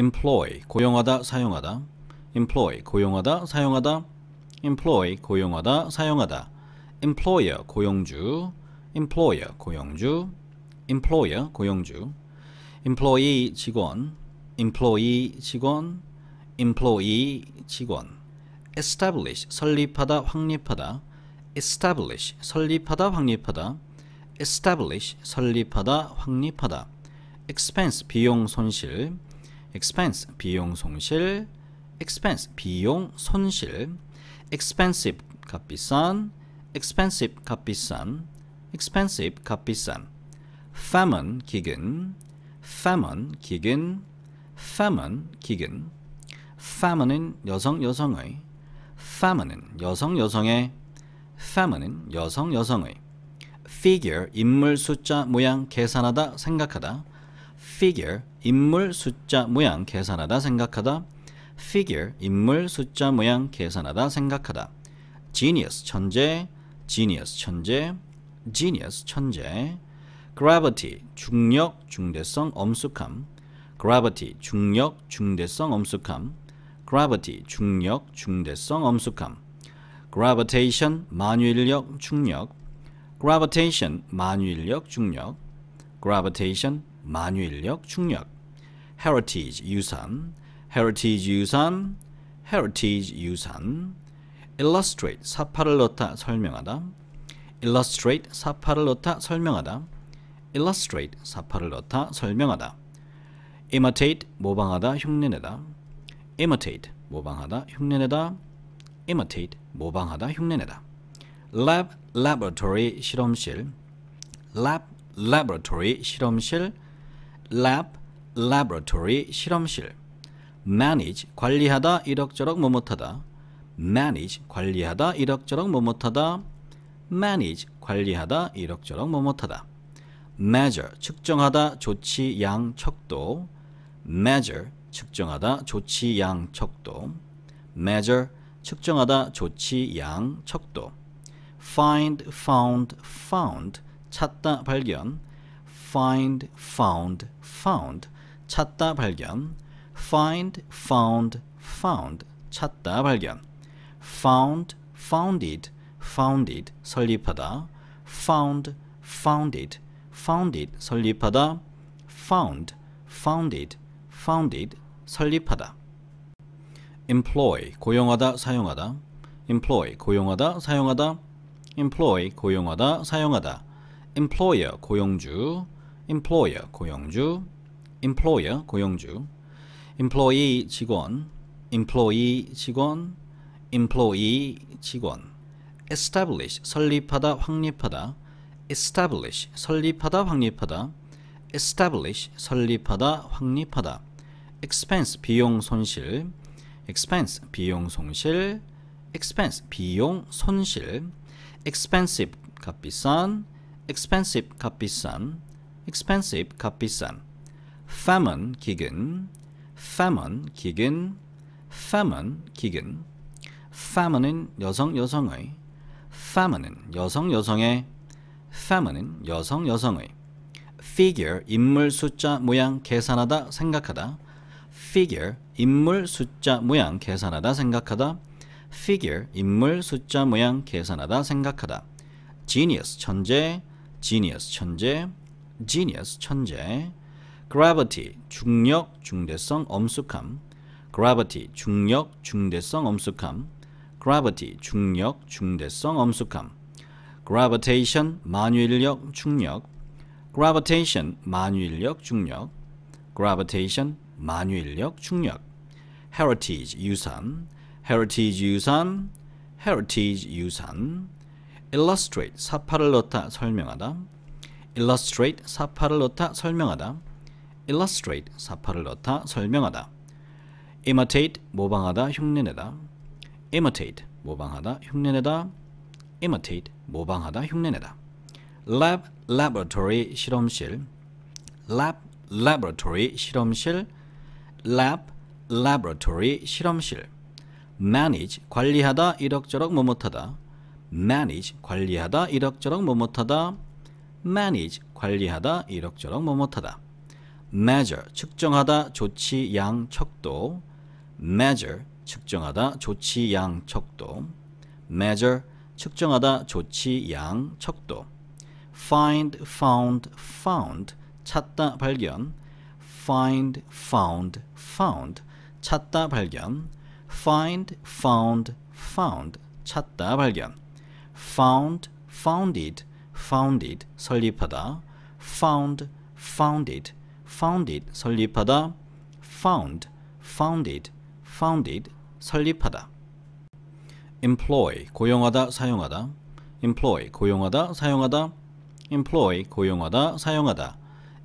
employ 고용하다 사용하다 employ 고용하다 사용하다 employ 고용하다 사용하다 employer 고용주 employer 고용주 employer 고용주 employee 직원 employee 직원 employee 직원 establish 설립하다 확립하다 establish 설립하다 확립하다 establish 설립하다 확립하다 expense 비용 손실 expense 비용 손실 expense 비용 손실 expensive 값비싼 expensive 값비싼 expensive 값비싼 famine 기근 famine 기근 famine 기근 famine은 여성 여성의 famine은 여성 여성의 famine은 여성 여성의 figure 인물 숫자 모양 계산하다 생각하다 figure 인물 숫자 모양 계산하다 생각하다 figure 인물 숫자 모양 계산하다 생각하다 genius 천재 genius 천재 genius 천재 gravity 중력 중대성 엄숙함 gravity 중력 중대성 엄숙함 gravity 중력 중대성 엄숙함 gravitation 만유인력 중력 gravitation 만유인력 중력 gravitation 만유인력 중력 heritage 유산 heritage 유산 heritage 유산 illustrate 사파를 넣다 설명하다 illustrate 사파를 넣다 설명하다 illustrate 사파를 넣다 설명하다 imitate 모방하다 흉내내다 imitate 모방하다 흉내내다 imitate 모방하다 흉내내다 lab laboratory 실험실 lab laboratory 실험실 lab, laboratory, 실험실 manage, 관리하다, 이럭저럭 뭐뭇하다 manage, 관리하다, 이럭저럭 뭐뭇하다 manage, 관리하다, 이럭저럭 뭐뭇하다 measure, 측정하다, 조치, 양, 척도 measure, 측정하다, 조치, 양, 척도 measure, 측정하다, 조치, 양, 척도 find, found, found 찾다, 발견 find, found, found 찾다 발견 find, found, found 찾다 발견 found, founded, founded 설립하다 found, founded, founded 설립하다 found, founded, founded 설립하다 employ 고용하다 사용하다 employ 고용하다 사용하다 employ 고용하다 사용하다 employer 고용주 employer 고용주 employer 고용주 employee 직원 employee 직원 employee 직원 establish 설립하다 확립하다 establish 설립하다 확립하다 establish 설립하다 확립하다 expense 비용 손실 expense 비용 손실 expense 비용 손실 expensive 값비싼 expensive 값비싼 expensive 값비싼 famine 기근 famine 기근 famine 기근 famine은 여성 여성의 famine은 여성 여성의 famine은 여성 여성의 figure 인물 숫자 모양 계산하다 생각하다 figure 인물 숫자 모양 계산하다 생각하다 figure 인물 숫자 모양 계산하다 생각하다 genius 천재 genius 천재 genius 천재 gravity 중력 중대성 엄숙함 gravity 중력 중대성 엄숙함 gravity 중력 중대성 엄숙함 gravitation 만유인력 중력 gravitation 만유인력 중력 gravitation 만유인력 중력 heritage 유산 heritage 유산 heritage 유산 illustrate 사파를 넣다 설명하다 illustrate 사파를 넣다 설명하다 illustrate 사파를 넣다 설명하다 imitate 모방하다 흉내내다 imitate 모방하다 흉내내다 imitate 모방하다 흉내내다 lab laboratory 실험실 lab laboratory 실험실 lab laboratory 실험실 manage 관리하다 이럭저럭 뭐뭇하다 manage 관리하다 이럭저럭 뭐뭇하다 manage 관리하다 이럭저럭 뭐뭇하다 measure 측정하다 조치 양 척도 measure 측정하다 조치 양 척도 measure 측정하다 조치 양 척도 find found found 찾다 발견 find found found 찾다 발견 find found found 찾다 발견 found founded founded 설립하다 found founded founded 설립하다 found founded founded 설립하다 employ 고용하다 사용하다 employ 고용하다 사용하다 employ 고용하다 사용하다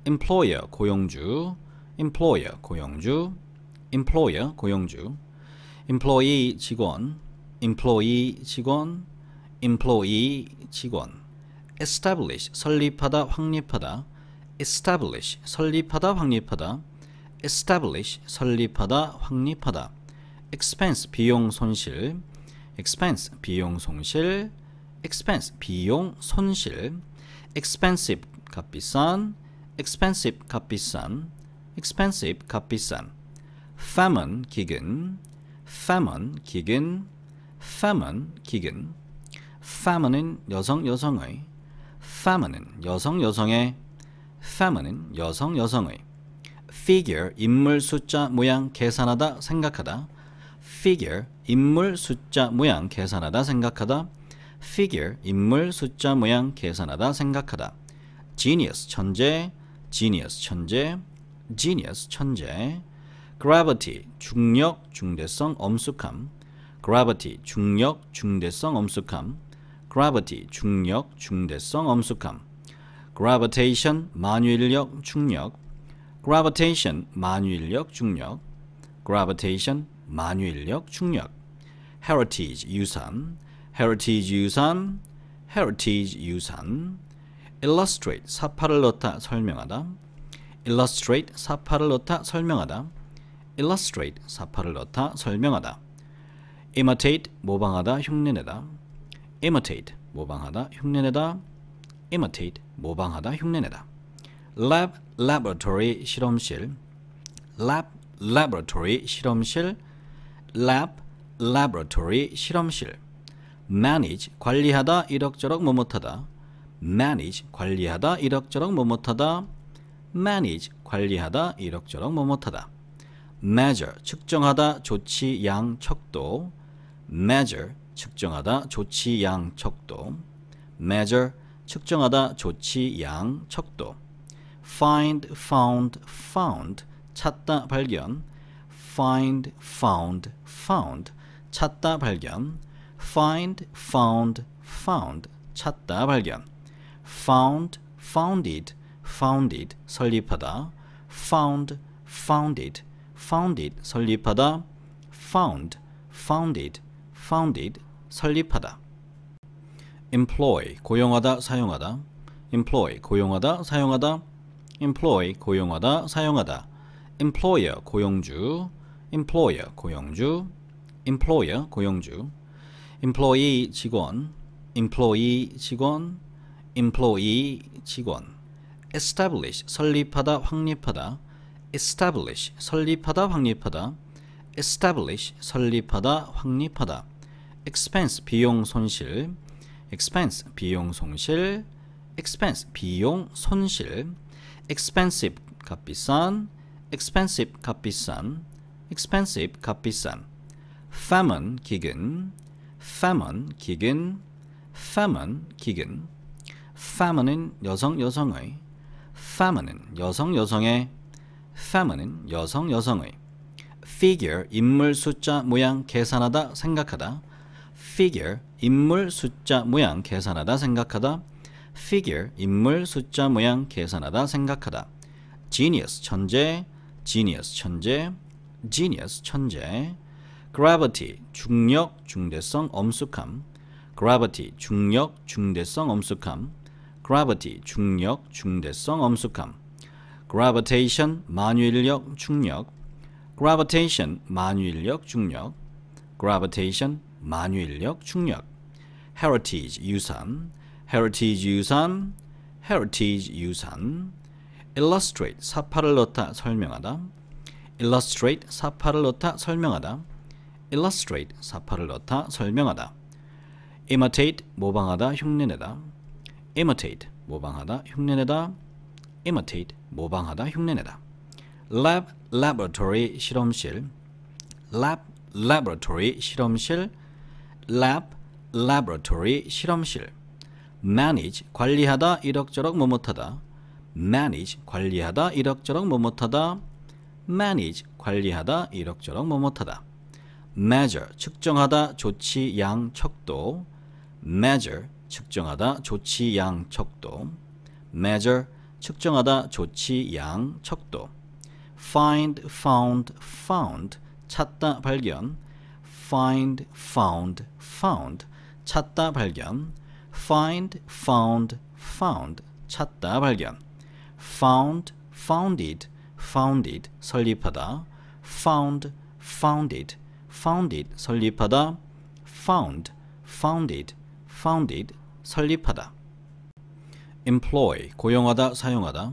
employer 고용주 employer 고용주 employer 고용주 employee 직원 employee 직원 employee 직원 establish 설립하다 확립하다 establish 설립하다 확립하다 establish 설립하다 확립하다 expense 비용 손실 expense 비용 손실 expense 비용 손실 expensive 값비싼 expensive 값비싼 expensive 값비싼 famine 기근 famine 기근 famine 기근 famine은 여성 여성의 f e m i n e 여성 여성의 f e m i n e 여성 여성의 figure 인물 숫자 모양 계산하다 생각하다 figure 인물 숫자 모양 계산하다 생각하다 figure 인물 숫자 모양 계산하다 생각하다 genius 천재 genius 천재 genius 천재 gravity 중력 중대성 엄숙함 gravity 중력 중대성 엄숙함 gravity 중력, 중대성, 엄숙함 gravitation 만유인력, 중력 gravitation 만유인력, 중력 gravitation 만유인력, 중력 heritage 유산 heritage 유산 heritage 유산 illustrate 사파를 넣다 설명하다 illustrate 사파를 넣다 설명하다 illustrate 사파를 넣다 설명하다 imitate 모방하다 흉내내다 imitate 모방하다 흉내내다 imitate 모방하다 흉내내다 lab laboratory 실험실 lab laboratory 실험실 lab laboratory 실험실 manage 관리하다 이럭저럭 뭐뭇하다 manage 관리하다 이럭저럭 뭐뭇하다 manage 관리하다 이럭저럭 뭐뭇하다 measure 측정하다 조치 양 척도 measure 측정하다 조치 양 척도 measure 측정하다 조치 양 척도 find found found 찾다 발견 find found found 찾다 발견 find found found 찾다 발견 found founded founded 설립하다 found founded founded 설립하다 found founded founded 설립하다 employ 고용하다 사용하다 employ 고용하다 사용하다 employ 고용하다 사용하다 employer 고용주 employer 고용주 employer 고용주 employee 직원 employee 직원 employee 직원 establish 설립하다 확립하다 establish 설립하다 확립하다 establish 설립하다 확립하다 expense 비용 손실 expense 비용 손실 expense 비용 손실 expensive 값비싼 expensive 값비싼 expensive 값비싼 famine 기근 famine 기근 famine 기근 famine은 여성 여성의 famine은 여성 여성의 famine은 여성 여성의 figure 인물 숫자 모양 계산하다 생각하다 figure 인물 숫자 모양 계산하다 생각하다 figure 인물 숫자 모양 계산하다 생각하다 genius 천재 genius 천재 genius 천재 gravity 중력 중대성 엄숙함 gravity 중력 중대성 엄숙함 gravity 중력 중대성 엄숙함 gravitation 만유인력 중력 gravitation 만유인력 중력 gravitation 만유인력 중력 heritage 유산 heritage 유산 heritage 유산 illustrate 사파를 넣다 설명하다 illustrate 사파를 넣다 설명하다 illustrate 사파를 넣다 설명하다 imitate 모방하다 흉내내다 imitate 모방하다 흉내내다 imitate 모방하다 흉내내다 lab laboratory 실험실 lab laboratory 실험실 lab, laboratory, 실험실 manage, 관리하다, 이럭저럭 뭐뭇하다 manage, 관리하다, 이럭저럭 뭐뭇하다 manage, 관리하다, 이럭저럭 뭐뭇하다 measure, 측정하다, 조치, 양, 척도 measure, 측정하다, 조치, 양, 척도 measure, 측정하다, 조치, 양, 척도 find, found, found 찾다, 발견 find, found, found 찾다 발견 find, found, found 찾다 발견 found, founded, founded 설립하다 found, founded, founded 설립하다 found, founded, founded 설립하다 employ 고용하다 사용하다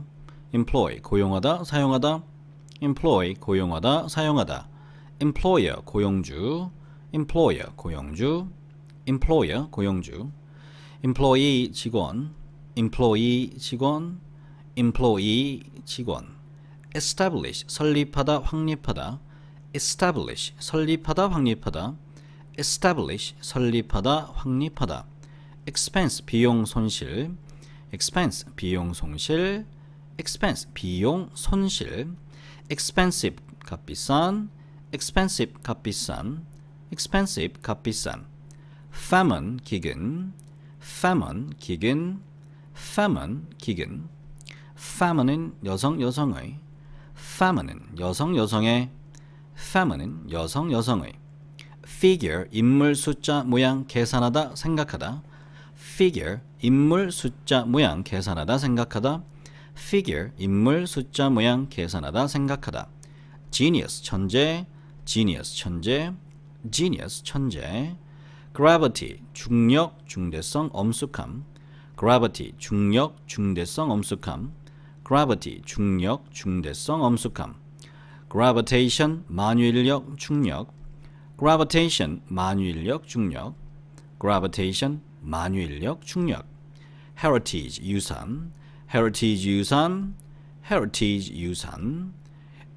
employ 고용하다 사용하다 employ 고용하다 사용하다 employer 고용주 employer 고용주 employer 고용주 employee 직원 employee 직원 employee 직원 establish 설립하다 확립하다 establish 설립하다 확립하다 establish 설립하다 확립하다 expense 비용 손실 expense 비용 손실 expense 비용 손실 expensive 값비싼 expensive 값비싼 expensive 값비싼 famine 기근 famine 기근 famine 기근 famine은 여성 여성의 famine은 여성 여성의 famine은 여성 여성의 figure 인물 숫자 모양 계산하다 생각하다 figure 인물 숫자 모양 계산하다 생각하다 figure 인물 숫자 모양 계산하다 생각하다 genius 천재 genius 천재 genius 천재 gravity 중력 중대성 엄숙함 gravity 중력 중대성 엄숙함 gravity 중력 중대성 엄숙함 gravitation 만유인력 중력 gravitation 만유인력 중력 gravitation 만유인력 중력 heritage 유산 heritage 유산 heritage 유산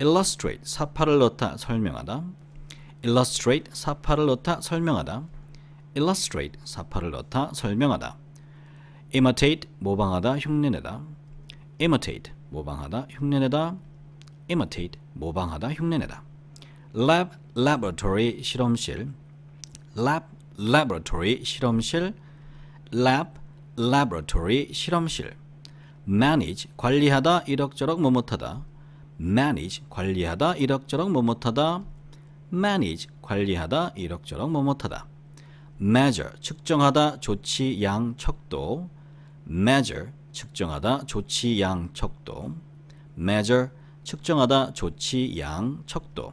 illustrate 사파를 넣다 설명하다 illustrate 사파를 넣다 설명하다 illustrate 사파를 넣다 설명하다 imitate 모방하다 흉내내다 imitate 모방하다 흉내내다 imitate 모방하다 흉내내다 lab laboratory 실험실 lab laboratory 실험실 lab laboratory 실험실 manage 관리하다 이럭저럭 뭐뭇하다 manage 관리하다 이럭저럭 뭐뭇하다 manage 관리하다 이럭저럭 뭐뭇하다 measure 측정하다 조치 양 척도 measure 측정하다 조치 양 척도 measure 측정하다 조치 양 척도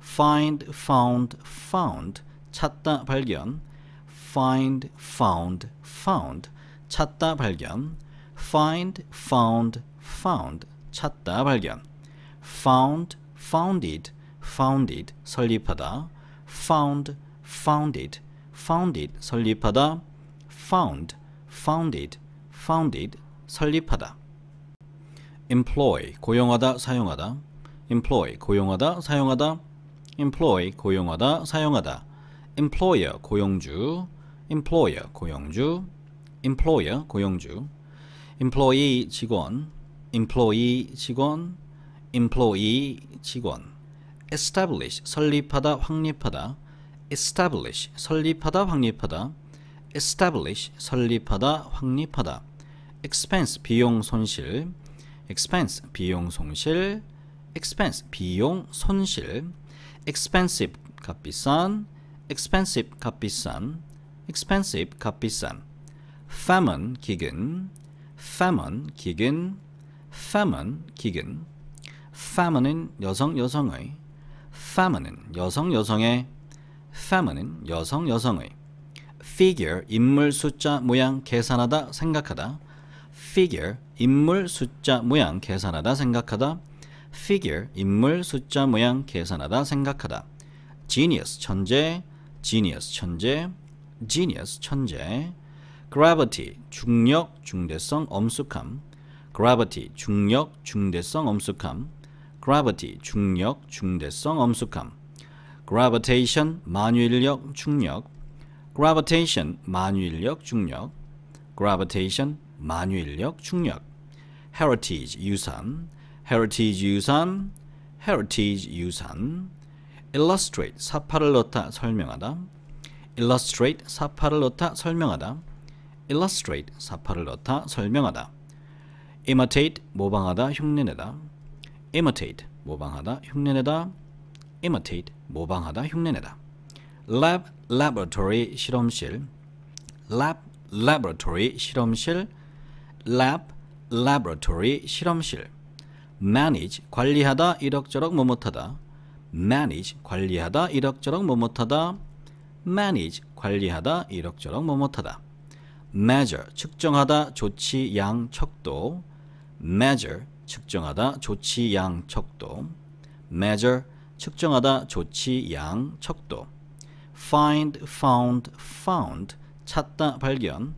find found found 찾다 발견 find found found 찾다 발견 find found found 찾다 발견 found founded founded 설립하다 found founded founded 설립하다 found founded founded 설립하다 employ 고용하다 사용하다 employ 고용하다 사용하다 employ 고용하다 사용하다 employer 고용주 employer 고용주 employer 고용주 employee 직원 employee 직원 employee 직원 establish 설립하다 확립하다 establish 설립하다 확립하다 establish 설립하다 확립하다 expense 비용 손실 expense 비용 손실 expense 비용 손실 expensive 값비싼 expensive 값비싼 expensive 값비싼 famine 기근 famine 기근 famine 기근 famine은 여성 여성의 f e m i n e 여성 여성의 f e m i n e 여성 여성의 figure 인물 숫자 모양 계산하다 생각하다 figure 인물 숫자 모양 계산하다 생각하다 figure 인물 숫자 모양 계산하다 생각하다 genius 천재 genius 천재 genius 천재 gravity 중력 중대성 엄숙함 gravity 중력 중대성 엄숙함 gravity 중력, 중대성, 엄숙함 gravitation 만유인력, 중력 gravitation 만유인력, 중력 gravitation 만유인력, 중력 heritage 유산 heritage 유산 heritage 유산 illustrate 사파를 넣다 설명하다 illustrate 사파를 넣다 설명하다 illustrate 사파를 넣다 설명하다 imitate 모방하다 흉내내다 imitate 모방하다 흉내내다 imitate 모방하다 흉내내다 lab laboratory 실험실 lab laboratory 실험실 lab laboratory 실험실 manage 관리하다 이럭저럭 뭐뭇하다 manage 관리하다 이럭저럭 뭐뭇하다 manage 관리하다 이럭저럭 뭐뭇하다 measure 측정하다 조치 양 척도 measure 측정하다 조치 양 척도 measure 측정하다 조치 양 척도 find found found 찾다 발견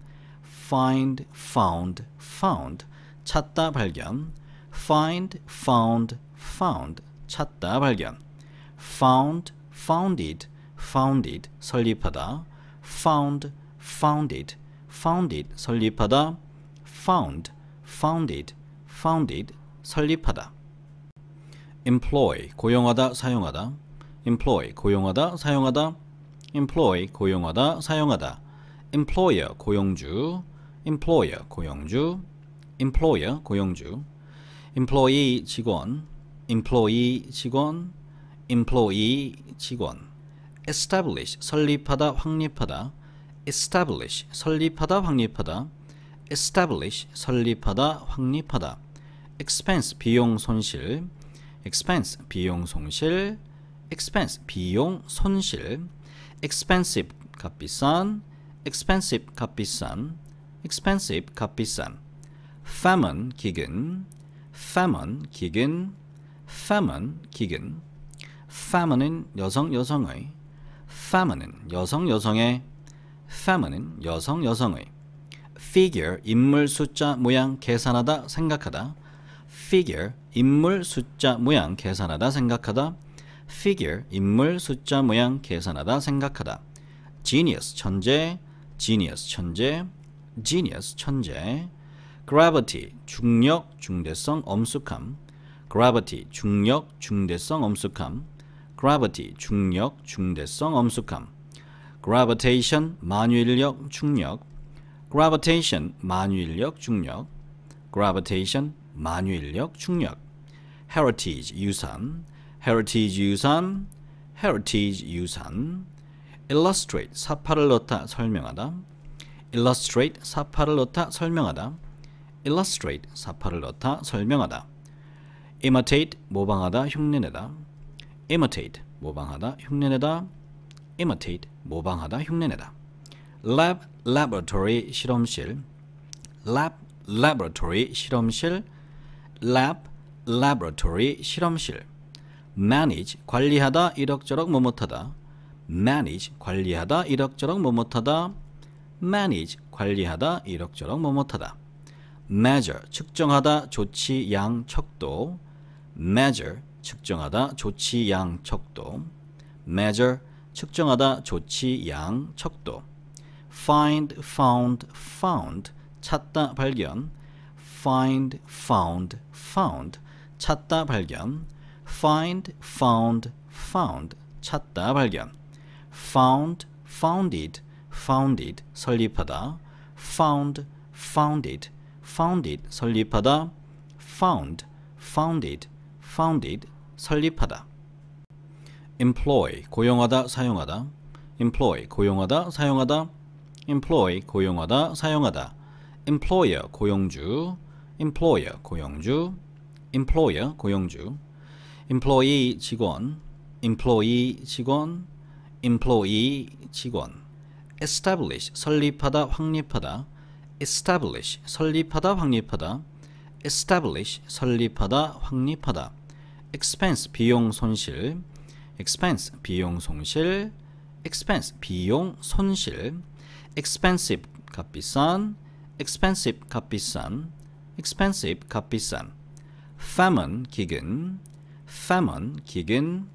find found found 찾다 발견 find found found 찾다 발견 found founded founded 설립하다 found founded founded 설립하다 found founded founded 설립하다 employ 고용하다 사용하다 employ 고용하다 사용하다 employ 고용하다 사용하다 employer 고용주 employer 고용주 employer 고용주 employee 직원 employee 직원 employee 직원 establish 설립하다 확립하다 establish 설립하다 확립하다 establish 설립하다 확립하다 expense 비용 손실 expense 비용 손실 expense 비용 손실 expensive 값비싼 expensive 값비싼 expensive 값비싼 famine 기근 famine 기근 famine 기근 famine은 여성 여성의 famine은 여성 여성의 famine은 여성 여성의 figure 인물 숫자 모양 계산하다 생각하다 figure 인물 숫자 모양 계산하다 생각하다 figure 인물 숫자 모양 계산하다 생각하다 genius 천재 genius 천재 genius 천재 gravity 중력 중대성 엄숙함 gravity 중력 중대성 엄숙함 gravity 중력 중대성 엄숙함 gravitation 만유인력 중력 gravitation 만유인력 중력 gravitation 만유인력, 충력 heritage, 유산 heritage, 유산 heritage, 유산 illustrate, 사파를 넣다, 설명하다 illustrate, 사파를 넣다, 설명하다 illustrate, 사파를 넣다, 설명하다 imitate, 모방하다, 흉내내다 imitate, 모방하다, 흉내내다 imitate, 모방하다, 흉내내다 lab, laboratory, 실험실 lab, laboratory, 실험실 lab, laboratory, 실험실 manage, 관리하다, 이럭저럭 뭐뭇하다 manage, 관리하다, 이럭저럭 뭐뭇하다 manage, 관리하다, 이럭저럭 뭐뭇하다 measure, 측정하다, 조치, 양, 척도 measure, 측정하다, 조치, 양, 척도 measure, 측정하다, 조치, 양, 척도 find, found, found 찾다, 발견 find, found, found 찾다 발견 find, found, found 찾다 발견 found, founded, founded 설립하다 found, founded, founded 설립하다 found, founded, founded 설립하다 employ 고용하다 사용하다 employ 고용하다 사용하다 employ 고용하다 사용하다 employer 고용주 employer 고용주 employer 고용주 employee 직원 employee 직원 employee 직원 establish 설립하다 확립하다 establish 설립하다 확립하다 establish 설립하다 확립하다 expense 비용 손실 expense 비용 손실 expense 비용 손실 expensive 값비싼 expensive 값비싼 expensive 값비싼 famine 기근 famine 기근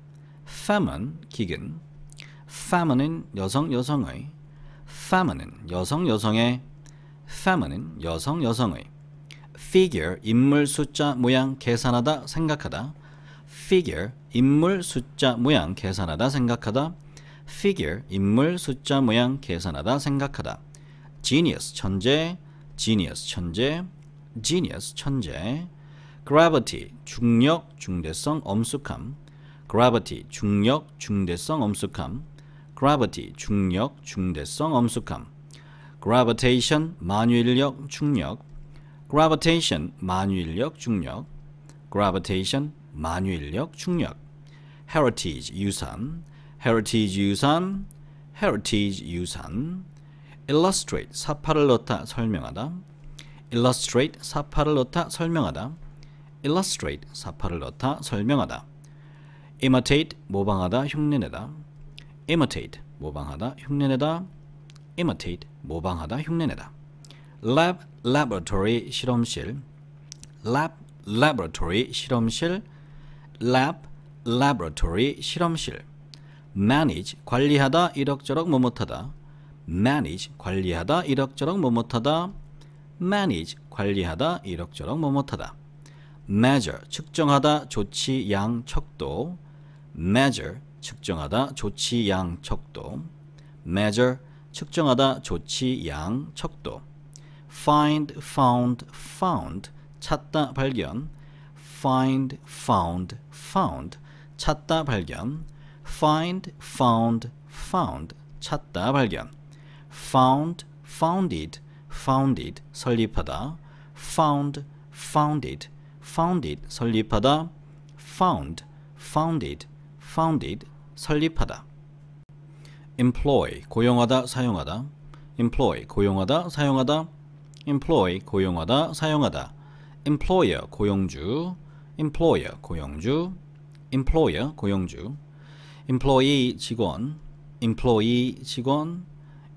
famine 기근 famine은 여성 여성의 famine은 여성 여성의 famine은 여성 여성의 figure 인물 숫자 모양 계산하다 생각하다 figure 인물 숫자 모양 계산하다 생각하다 figure 인물 숫자 모양 계산하다 생각하다 genius 천재 genius 천재 genius 천재 gravity 중력 중대성 엄숙함 gravity 중력 중대성 엄숙함 gravity 중력 중대성 엄숙함 gravitation 만유인력 중력 gravitation 만유인력 중력 gravitation 만유인력 중력 heritage 유산 heritage 유산 heritage 유산 illustrate 사파를 넣다 설명하다 illustrate 사파를 넣다 설명하다 illustrate 사파를 넣다 설명하다 imitate 모방하다 흉내내다 imitate 모방하다 흉내내다 imitate 모방하다 흉내내다 lab laboratory 실험실 lab laboratory 실험실 lab laboratory 실험실 manage 관리하다 이럭저럭 뭐뭇하다 manage 관리하다 이럭저럭 뭐뭇하다 manage 관리하다 이럭저럭 뭐뭇하다 measure 측정하다 조치 양 척도 measure 측정하다 조치 양 척도 measure 측정하다 조치 양 척도 find found found 찾다 발견 find found found 찾다 발견 find found found 찾다 발견 found founded founded 설립하다 found founded founded 설립하다 found founded founded 설립하다 employ 고용하다 사용하다 employ 고용하다 사용하다 employ 고용하다 사용하다 employer 고용주 employer 고용주 employer 고용주 employee 직원 employee 직원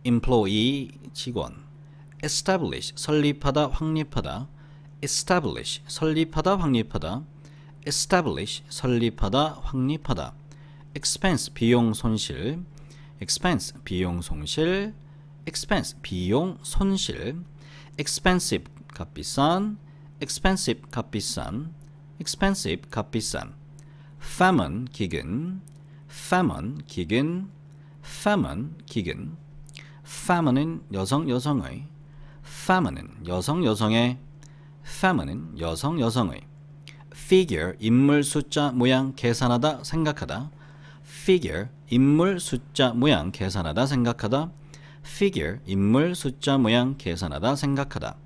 employee 직원 establish 설립하다 확립하다 establish 설립하다 확립하다 establish 설립하다 확립하다 expense 비용 손실 expense 비용 손실 expense 비용 손실 expensive 값비싼 expensive 값비싼 expensive 값비싼 famine 기근 famine 기근 famine 기근 famine은 여성 여성의 f e m i n e 여성 여성의 f e m i n e 여성 여성의 figure 인물 숫자 모양 계산하다 생각하다 figure 인물 숫자 모양 계산하다 생각하다 figure 인물 숫자 모양 계산하다 생각하다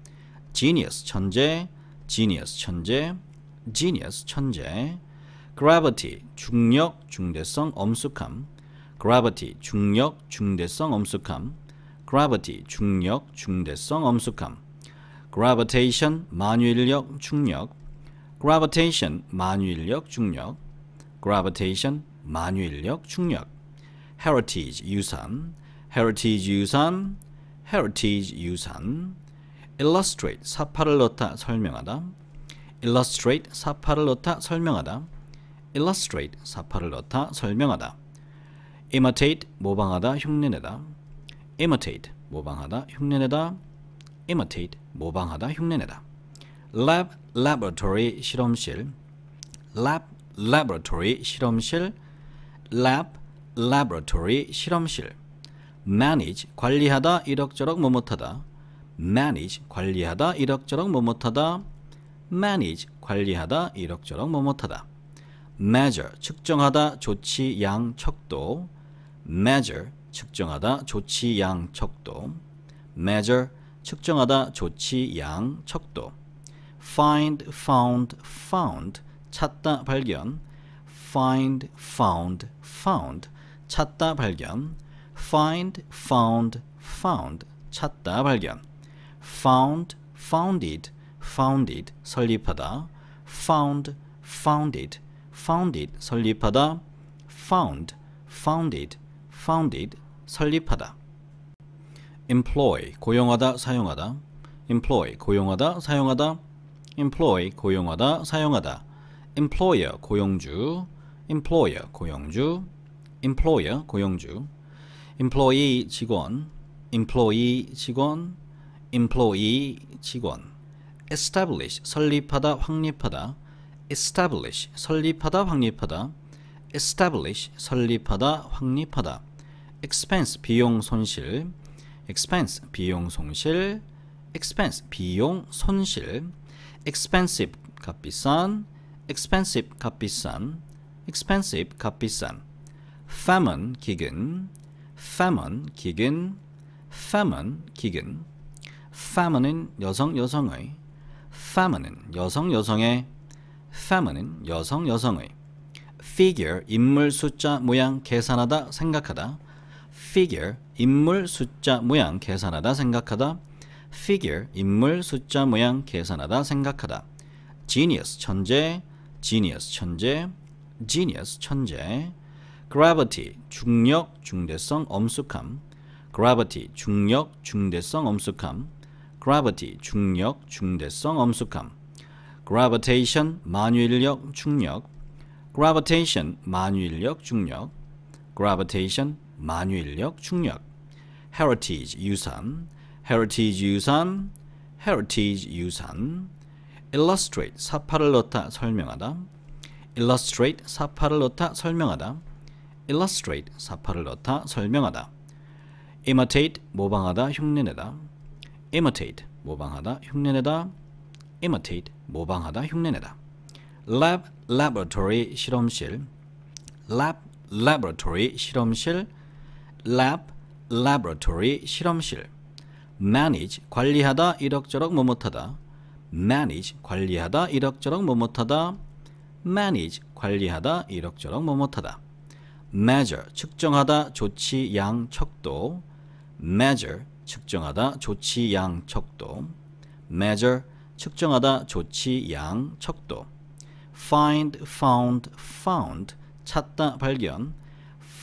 genius 천재 genius 천재 genius 천재 gravity 중력 중대성 엄숙함 gravity 중력 중대성 엄숙함 gravity 중력, 중대성, 엄숙함 gravitation 만유인력, 중력 gravitation 만유인력, 중력 gravitation 만유인력, 중력 heritage 유산 heritage 유산 heritage 유산 illustrate 사파를 넣다 설명하다 illustrate 사파를 넣다 설명하다 illustrate 사파를 넣다 설명하다 imitate 모방하다 흉내내다 imitate 모방하다 흉내내다 imitate 모방하다 흉내내다 lab laboratory 실험실 lab laboratory 실험실 lab laboratory 실험실 manage 관리하다 이럭저럭 뭐뭇하다 manage 관리하다 이럭저럭 뭐뭇하다 manage 관리하다 이럭저럭 뭐뭇하다 measure 측정하다 조치 양 척도 measure 측정하다 조치 양 척도 measure 측정하다 조치 양 척도 find found found 찾다 발견 find found found 찾다 발견 find found found 찾다 발견 found founded founded 설립하다 found founded founded 설립하다 found founded founded 설립하다. employ 고용하다 사용하다. employ 고용하다 사용하다. employ 고용하다 사용하다. employer 고용주 employer 고용주 employer 고용주 employee 직원 employee 직원 employee 직원 establish 설립하다 확립하다 establish 설립하다 확립하다 establish 설립하다 확립하다 expense 비용 손실 expense 비용 손실 expense 비용 손실 expensive 값비싼 expensive 값비싼 expensive 값비싼 famine 기근 famine 기근 famine 기근 famine은 여성 여성의 famine은 여성 여성의 famine은 여성 여성의 figure 인물 숫자 모양 계산하다 생각하다 figure 인물 숫자 모양 계산하다 생각하다 figure 인물 숫자 모양 계산하다 생각하다 genius 천재 genius 천재 genius 천재 gravity 중력 중대성 엄숙함 gravity 중력 중대성 엄숙함 gravity 중력 중대성 엄숙함 gravitation 만유인력 중력 gravitation 만유인력 중력 gravitation 만유인력, 충력, heritage, 유산, heritage 유산, heritage 유산, illustrate, 사파를 넣다, 설명하다, illustrate, 사파를 넣다, 설명하다, illustrate, 사파를 넣다, 설명하다, imitate, 모방하다, 흉내내다, imitate, 모방하다, 흉내내다, imitate, 모방하다, 흉내내다, lab, laboratory, 실험실, lab, laboratory, 실험실, lab, laboratory, 실험실 manage, 관리하다, 이럭저럭 뭐뭇하다 manage, 관리하다, 이럭저럭 뭐뭇하다 manage, 관리하다, 이럭저럭 뭐뭇하다 measure, 측정하다, 조치, 양, 척도 measure, 측정하다, 조치, 양, 척도 measure, 측정하다, 조치, 양, 척도 find, found, found 찾다, 발견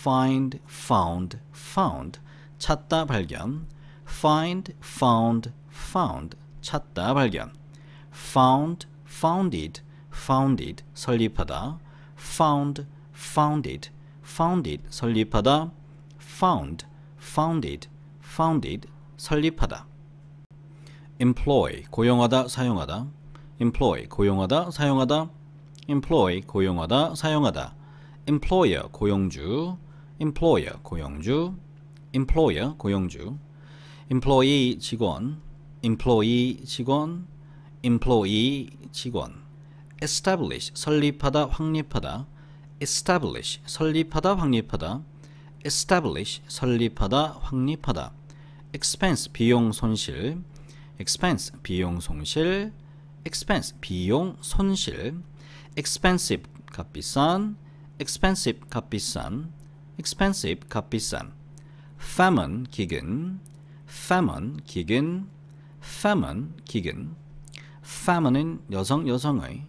find, found, found 찾다 발견 find, found, found 찾다 발견 found, founded, founded 설립하다 found, founded, founded 설립하다 found, founded, founded 설립하다 employ 고용하다 사용하다 employ 고용하다 사용하다 employ 고용하다 사용하다 employer 고용주 employer 고용주 employer 고용주 employee 직원 employee 직원 employee 직원 establish 설립하다 확립하다 establish 설립하다 확립하다 establish 설립하다 확립하다 expense 비용 손실 expense 비용 손실 expense 비용 손실 expensive 값비싼 expensive 값비싼 expensive 값비싼 famine 기근 famine 기근 famine 기근 famine은 여성 여성의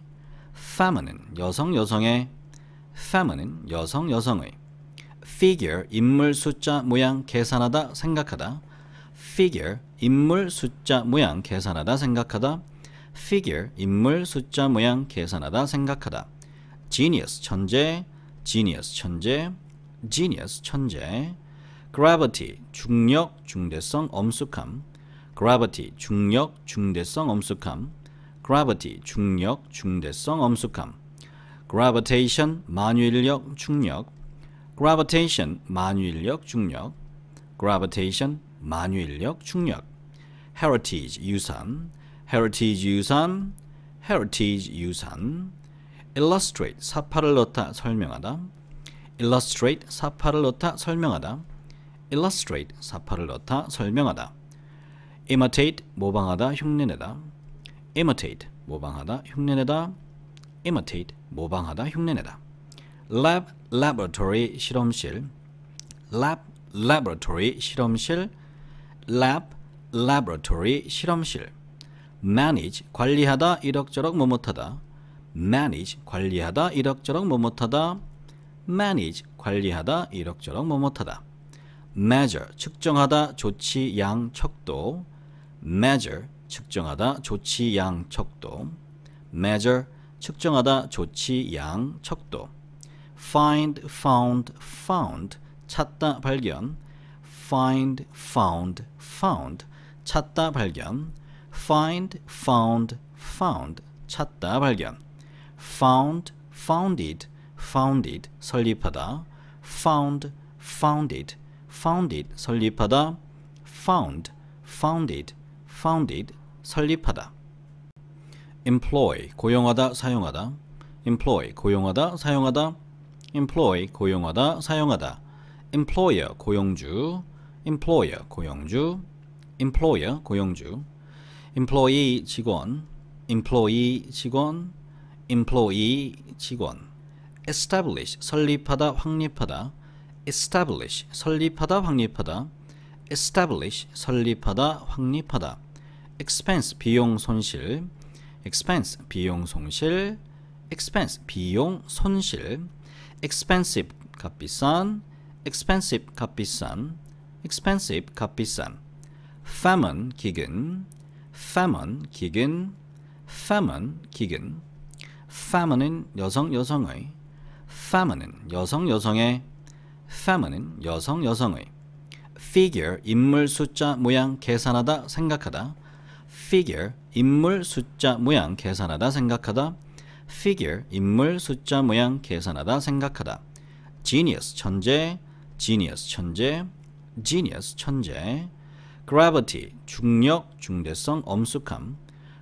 famine은 여성 여성의 famine은 여성 여성의 figure 인물 숫자 모양 계산하다 생각하다 figure 인물 숫자 모양 계산하다 생각하다 figure 인물 숫자 모양 계산하다 생각하다 genius 천재 genius 천재 genius 천재 gravity 중력 중대성 엄숙함 gravity 중력 중대성 엄숙함 gravity 중력 중대성 엄숙함 gravitation 만유인력 중력 gravitation 만유인력 중력 gravitation 만유인력 중력 heritage 유산 heritage 유산 heritage 유산 illustrate 사파를 넣다 설명하다 illustrate 사파를 넣다 설명하다 illustrate 사파를 넣다 설명하다 imitate 모방하다 흉내내다 imitate 모방하다 흉내내다 imitate 모방하다 흉내내다 lab laboratory 실험실 lab laboratory 실험실 lab laboratory 실험실 manage 관리하다 이럭저럭 뭐뭇하다 manage 관리하다 이럭저럭 뭐뭇하다 manage 관리하다 이럭저럭 뭐뭇하다 measure 측정하다 조치 양 척도 measure 측정하다 조치 양 척도 measure 측정하다 조치 양 척도 find found found 찾다 발견 find found found 찾다 발견 find found found 찾다 발견 found founded founded 설립하다 found founded founded 설립하다 found founded founded 설립하다 employ 고용하다 사용하다 employ 고용하다 사용하다 employ 고용하다 사용하다 employer 고용주 employer 고용주 employer 고용주 employee 직원 employee 직원 employee 직원 establish 설립하다 확립하다 establish 설립하다 확립하다 establish 설립하다 확립하다 expense 비용 손실 expense 비용 손실 expense 비용 손실 expensive 값비싼 expensive 값비싼 expensive 값비싼 famine 기근 famine 기근 famine 기근 famine은 여성 여성의 f e m i n e 여성 여성의 f e m i n e 여성 여성의 figure 인물 숫자 모양 계산하다 생각하다 figure 인물 숫자 모양 계산하다 생각하다 figure 인물 숫자 모양 계산하다 생각하다 genius 천재 genius 천재 genius 천재 gravity 중력 중대성 엄숙함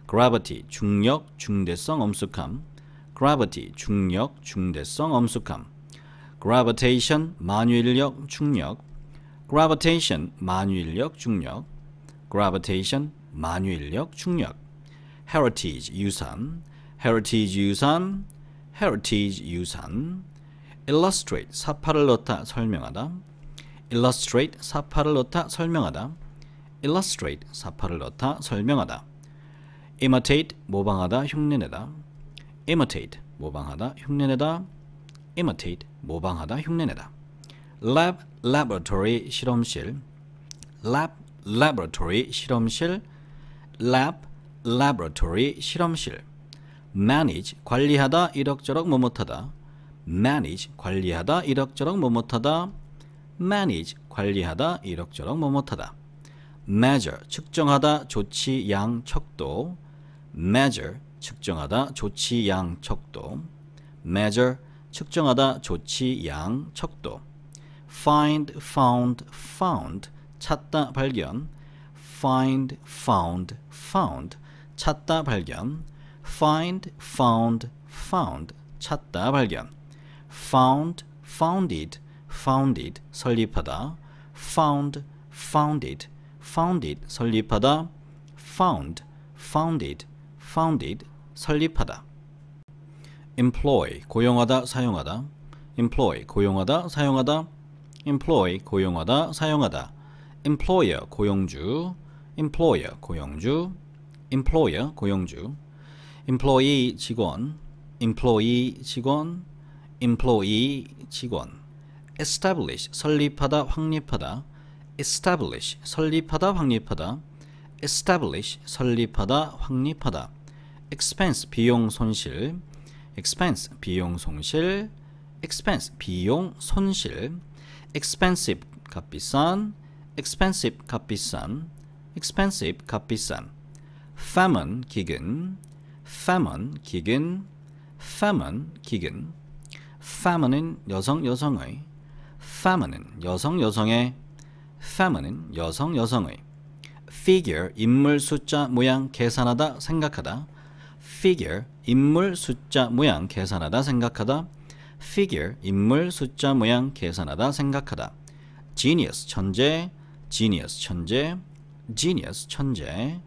gravity 중력 중대성 엄숙함 gravity 중력, 중대성, 엄숙함 gravitation 만유인력, 중력 gravitation 만유인력, 중력 gravitation 만유인력, 중력 heritage 유산 heritage 유산 heritage 유산 illustrate 사파를 넣다 설명하다 illustrate 사파를 넣다 설명하다 illustrate 사파를 넣다 설명하다 imitate 모방하다 흉내내다 imitate 모방하다 흉내내다 imitate 모방하다 흉내내다 lab laboratory 실험실 lab laboratory 실험실 lab laboratory 실험실 manage 관리하다 이럭저럭 뭐뭇하다 manage 관리하다 이럭저럭 뭐뭇하다 manage 관리하다 이럭저럭 뭐뭇하다 measure 측정하다 조치 양 척도 measure 측정하다 조치 양 척도 measure 측정하다 조치 양 척도 find found found 찾다 발견 find found found 찾다 발견 find found found 찾다 발견 found founded founded 설립하다 found founded founded 설립하다 found founded founded 설립하다 employ 고용하다 사용하다 employ 고용하다 사용하다 employ 고용하다 사용하다 employer 고용주 employer 고용주 employer 고용주 employee 직원 employee 직원 employee 직원 establish 설립하다 확립하다 establish 설립하다 확립하다 establish 설립하다 확립하다 expense 비용 손실 expense 비용 손실 expense 비용 손실 expensive 값비싼 expensive 값비싼 expensive 값비싼 famine 기근 famine 기근 famine 기근 famine은 여성 여성의 famine은 여성 여성의 famine은 여성 여성의 figure 인물 숫자 모양 계산하다 생각하다 figure 인물 숫자 모양 계산하다 생각하다 figure 인물 숫자 모양 계산하다 생각하다 genius 천재 genius 천재 genius 천재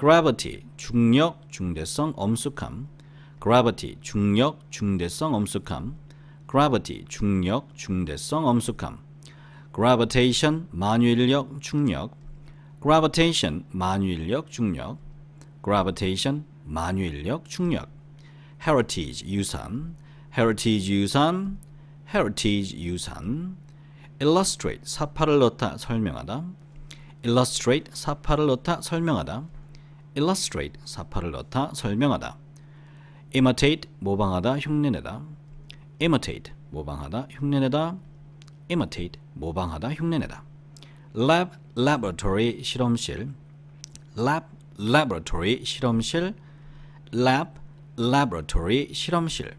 gravity 중력 중대성 엄숙함 gravity 중력 중대성 엄숙함 gravity 중력 중대성 엄숙함 gravitation 만유인력 중력 gravitation 만유인력 중력 gravitation 만유인력, 충력 heritage, 유산 heritage, 유산 heritage, 유산 illustrate, 사파를 넣다, 설명하다 illustrate, 사파를 넣다, 설명하다 illustrate, 사파를 넣다, 설명하다 imitate, 모방하다, 흉내내다 imitate, 모방하다, 흉내내다 imitate, 모방하다, 흉내내다 lab, laboratory, 실험실 lab, laboratory, 실험실 lab, laboratory, 실험실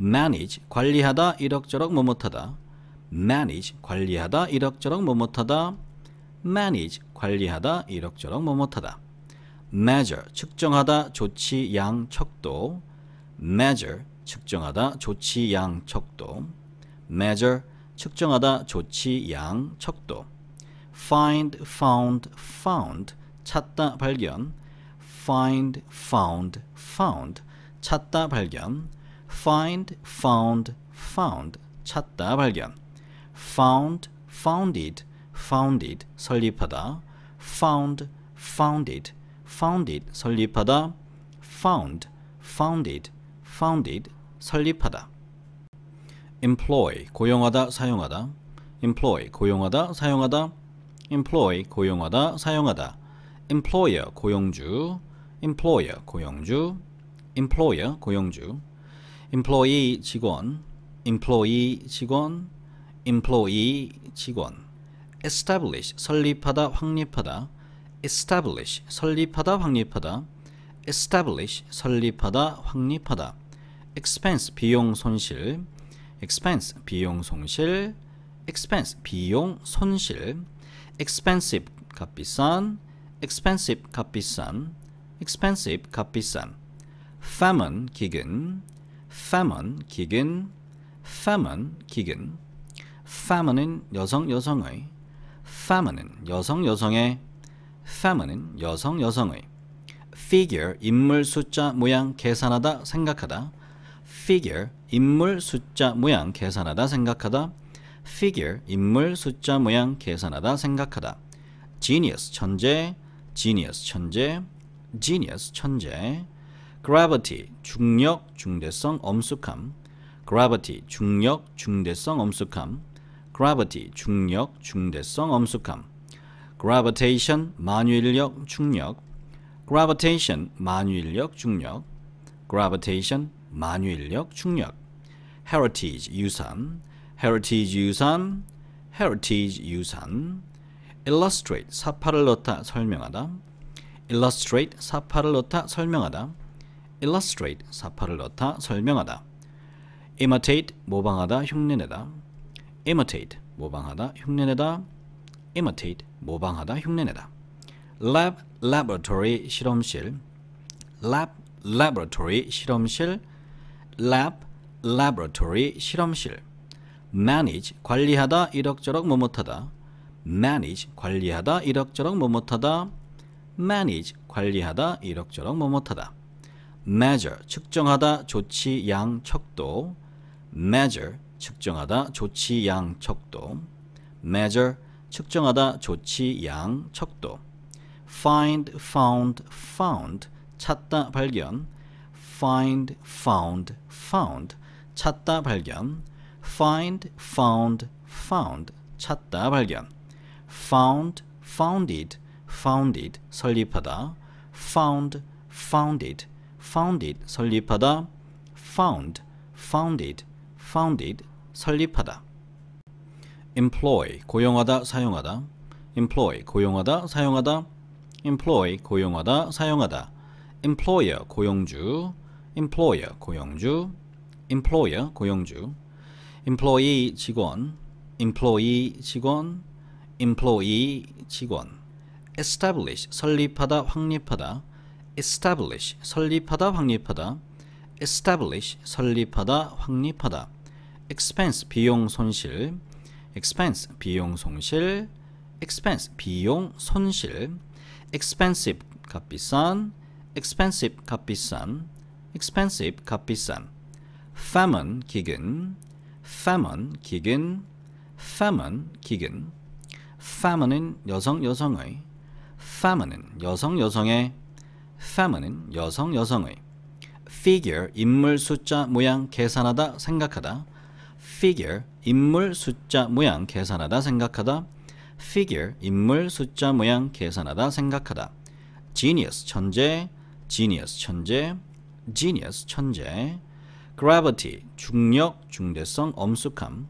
manage, 관리하다, 이럭저럭 뭐뭇하다 manage, 관리하다, 이럭저럭 뭐뭇하다 manage, 관리하다, 이럭저럭 뭐뭇하다 measure, 측정하다, 조치, 양, 척도 measure, 측정하다, 조치, 양, 척도 measure, 측정하다, 조치, 양, 척도 find, found, found 찾다, 발견 find, found, found 찾다 발견 find, found, found 찾다 발견 found, founded, founded 설립하다 found, founded, founded 설립하다 found, founded, founded 설립하다 employ 고용하다 사용하다 employ 고용하다 사용하다 employ 고용하다 사용하다 employer 고용주 employer 고용주 employer 고용주 employee 직원 employee 직원 employee 직원 establish 설립하다 확립하다 establish 설립하다 확립하다 establish 설립하다 확립하다 expense 비용 손실 expense 비용 손실 expense 비용 손실 expensive 값비싼 expensive 값비싼 expensive 값비싼 famine 기근 famine 기근 famine 기근 famine은 여성 여성의 famine은 여성 여성의 famine은 여성 여성의 figure 인물 숫자 모양 계산하다 생각하다 figure 인물 숫자 모양 계산하다 생각하다 figure 인물 숫자 모양 계산하다 생각하다 genius 천재 genius 천재 genius 천재 gravity 중력 중대성 엄숙함 gravity 중력 중대성 엄숙함 gravity 중력 중대성 엄숙함 gravitation 만유인력 중력 gravitation 만유인력 중력 gravitation 만유인력 중력 heritage 유산 heritage 유산 heritage 유산 illustrate 사파를 넣다 설명하다 illustrate 사파를 넣다 설명하다 illustrate 사파를 넣다 설명하다 imitate 모방하다 흉내내다 imitate 모방하다 흉내내다 imitate 모방하다 흉내내다 lab laboratory 실험실 lab laboratory 실험실 lab laboratory 실험실 manage 관리하다 이럭저럭 뭐뭇하다 manage 관리하다 이럭저럭 뭐뭇하다 manage 관리하다 이럭저럭 뭐뭇하다 measure 측정하다 조치 양 척도 measure 측정하다 조치 양 척도 measure 측정하다 조치 양 척도 find found found 찾다 발견 find found found 찾다 발견 find found found 찾다 발견 found founded founded 설립하다 found founded founded 설립하다 found founded founded 설립하다 employ 고용하다 사용하다 employ 고용하다 사용하다 employ 고용하다 사용하다 employer 고용주 employer 고용주 employer 고용주 employee 직원 employee 직원 employee 직원 establish 설립하다 확립하다 establish 설립하다 확립하다 establish 설립하다 확립하다 expense 비용 손실 expense 비용 손실 expense 비용 손실 expensive 값비싼 expensive 값비싼 expensive 값비싼 famine 기근 famine 기근 famine 기근 famine은 여성 여성의 feminine 여성 여성의 feminine 여성 여성의 figure 인물 숫자 모양 계산하다 생각하다 figure 인물 숫자 모양 계산하다 생각하다 figure 인물 숫자 모양 계산하다 생각하다 genius 천재 genius 천재 genius 천재 gravity 중력 중대성 엄숙함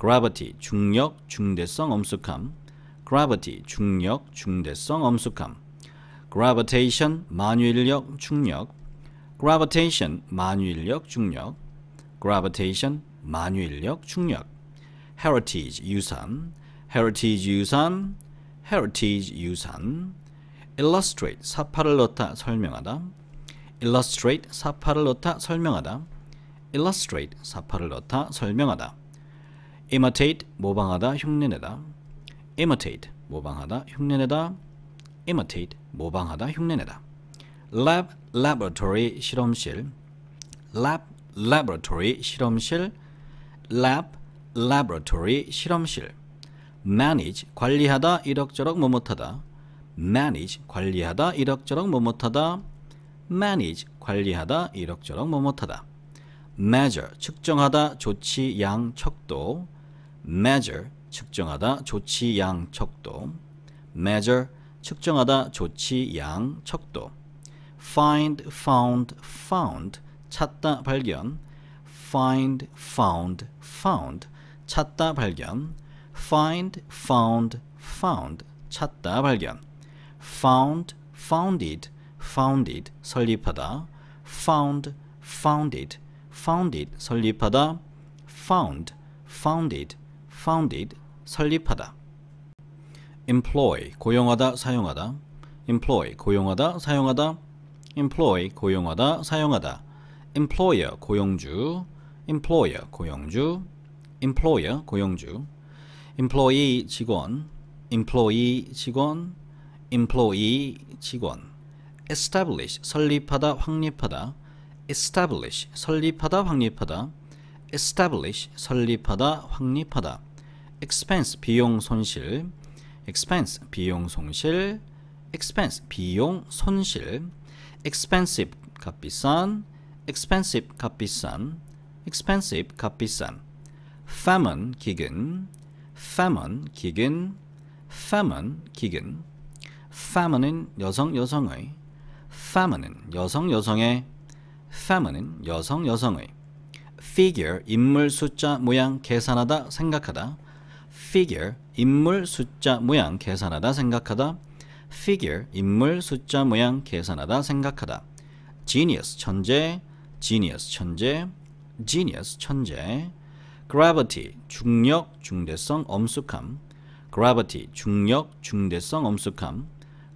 gravity 중력 중대성 엄숙함 gravity 중력, 중대성, 엄숙함 gravitation 만유인력, 중력 gravitation 만유인력, 중력 gravitation 만유인력, 중력 heritage 유산 heritage 유산 heritage 유산 illustrate 사파를 넣다 설명하다 illustrate 사파를 넣다 설명하다 illustrate 사파를 넣다 설명하다 imitate 모방하다 흉내내다 imitate 모방하다 흉내내다 imitate 모방하다 흉내내다 lab laboratory 실험실 lab laboratory 실험실 lab laboratory 실험실 manage 관리하다 이럭저럭 뭐뭇하다 manage 관리하다 이럭저럭 뭐뭇하다 manage 관리하다 이럭저럭 뭐뭇하다 measure 측정하다 조치 양 척도 measure 측정하다 조치 양 척도 measure 측정하다 조치 양 척도 find found found 찾다 발견 find found found 찾다 발견 find found found 찾다 발견 found founded founded 설립하다 found founded founded 설립하다 found founded founded 설립하다 employ 고용하다 사용하다 employ 고용하다 사용하다 employ 고용하다 사용하다 employer 고용주 employer 고용주 employer 고용주 employee 직원 employee 직원 employee 직원 establish 설립하다 확립하다 establish 설립하다 확립하다 establish 설립하다 확립하다 expense 비용 손실 expense 비용 손실 expense 비용 손실 expensive 값비싼 expensive 값비싼 expensive 값비싼 famine 기근 famine 기근 famine 기근 famine은 여성 여성의 famine은 여성 여성의 famine은 여성 여성의 figure 인물 숫자 모양 계산하다 생각하다 figure 인물 숫자 모양 계산하다 생각하다 figure 인물 숫자 모양 계산하다 생각하다 genius 천재 genius 천재 genius 천재 gravity 중력 중대성 엄숙함 gravity 중력 중대성 엄숙함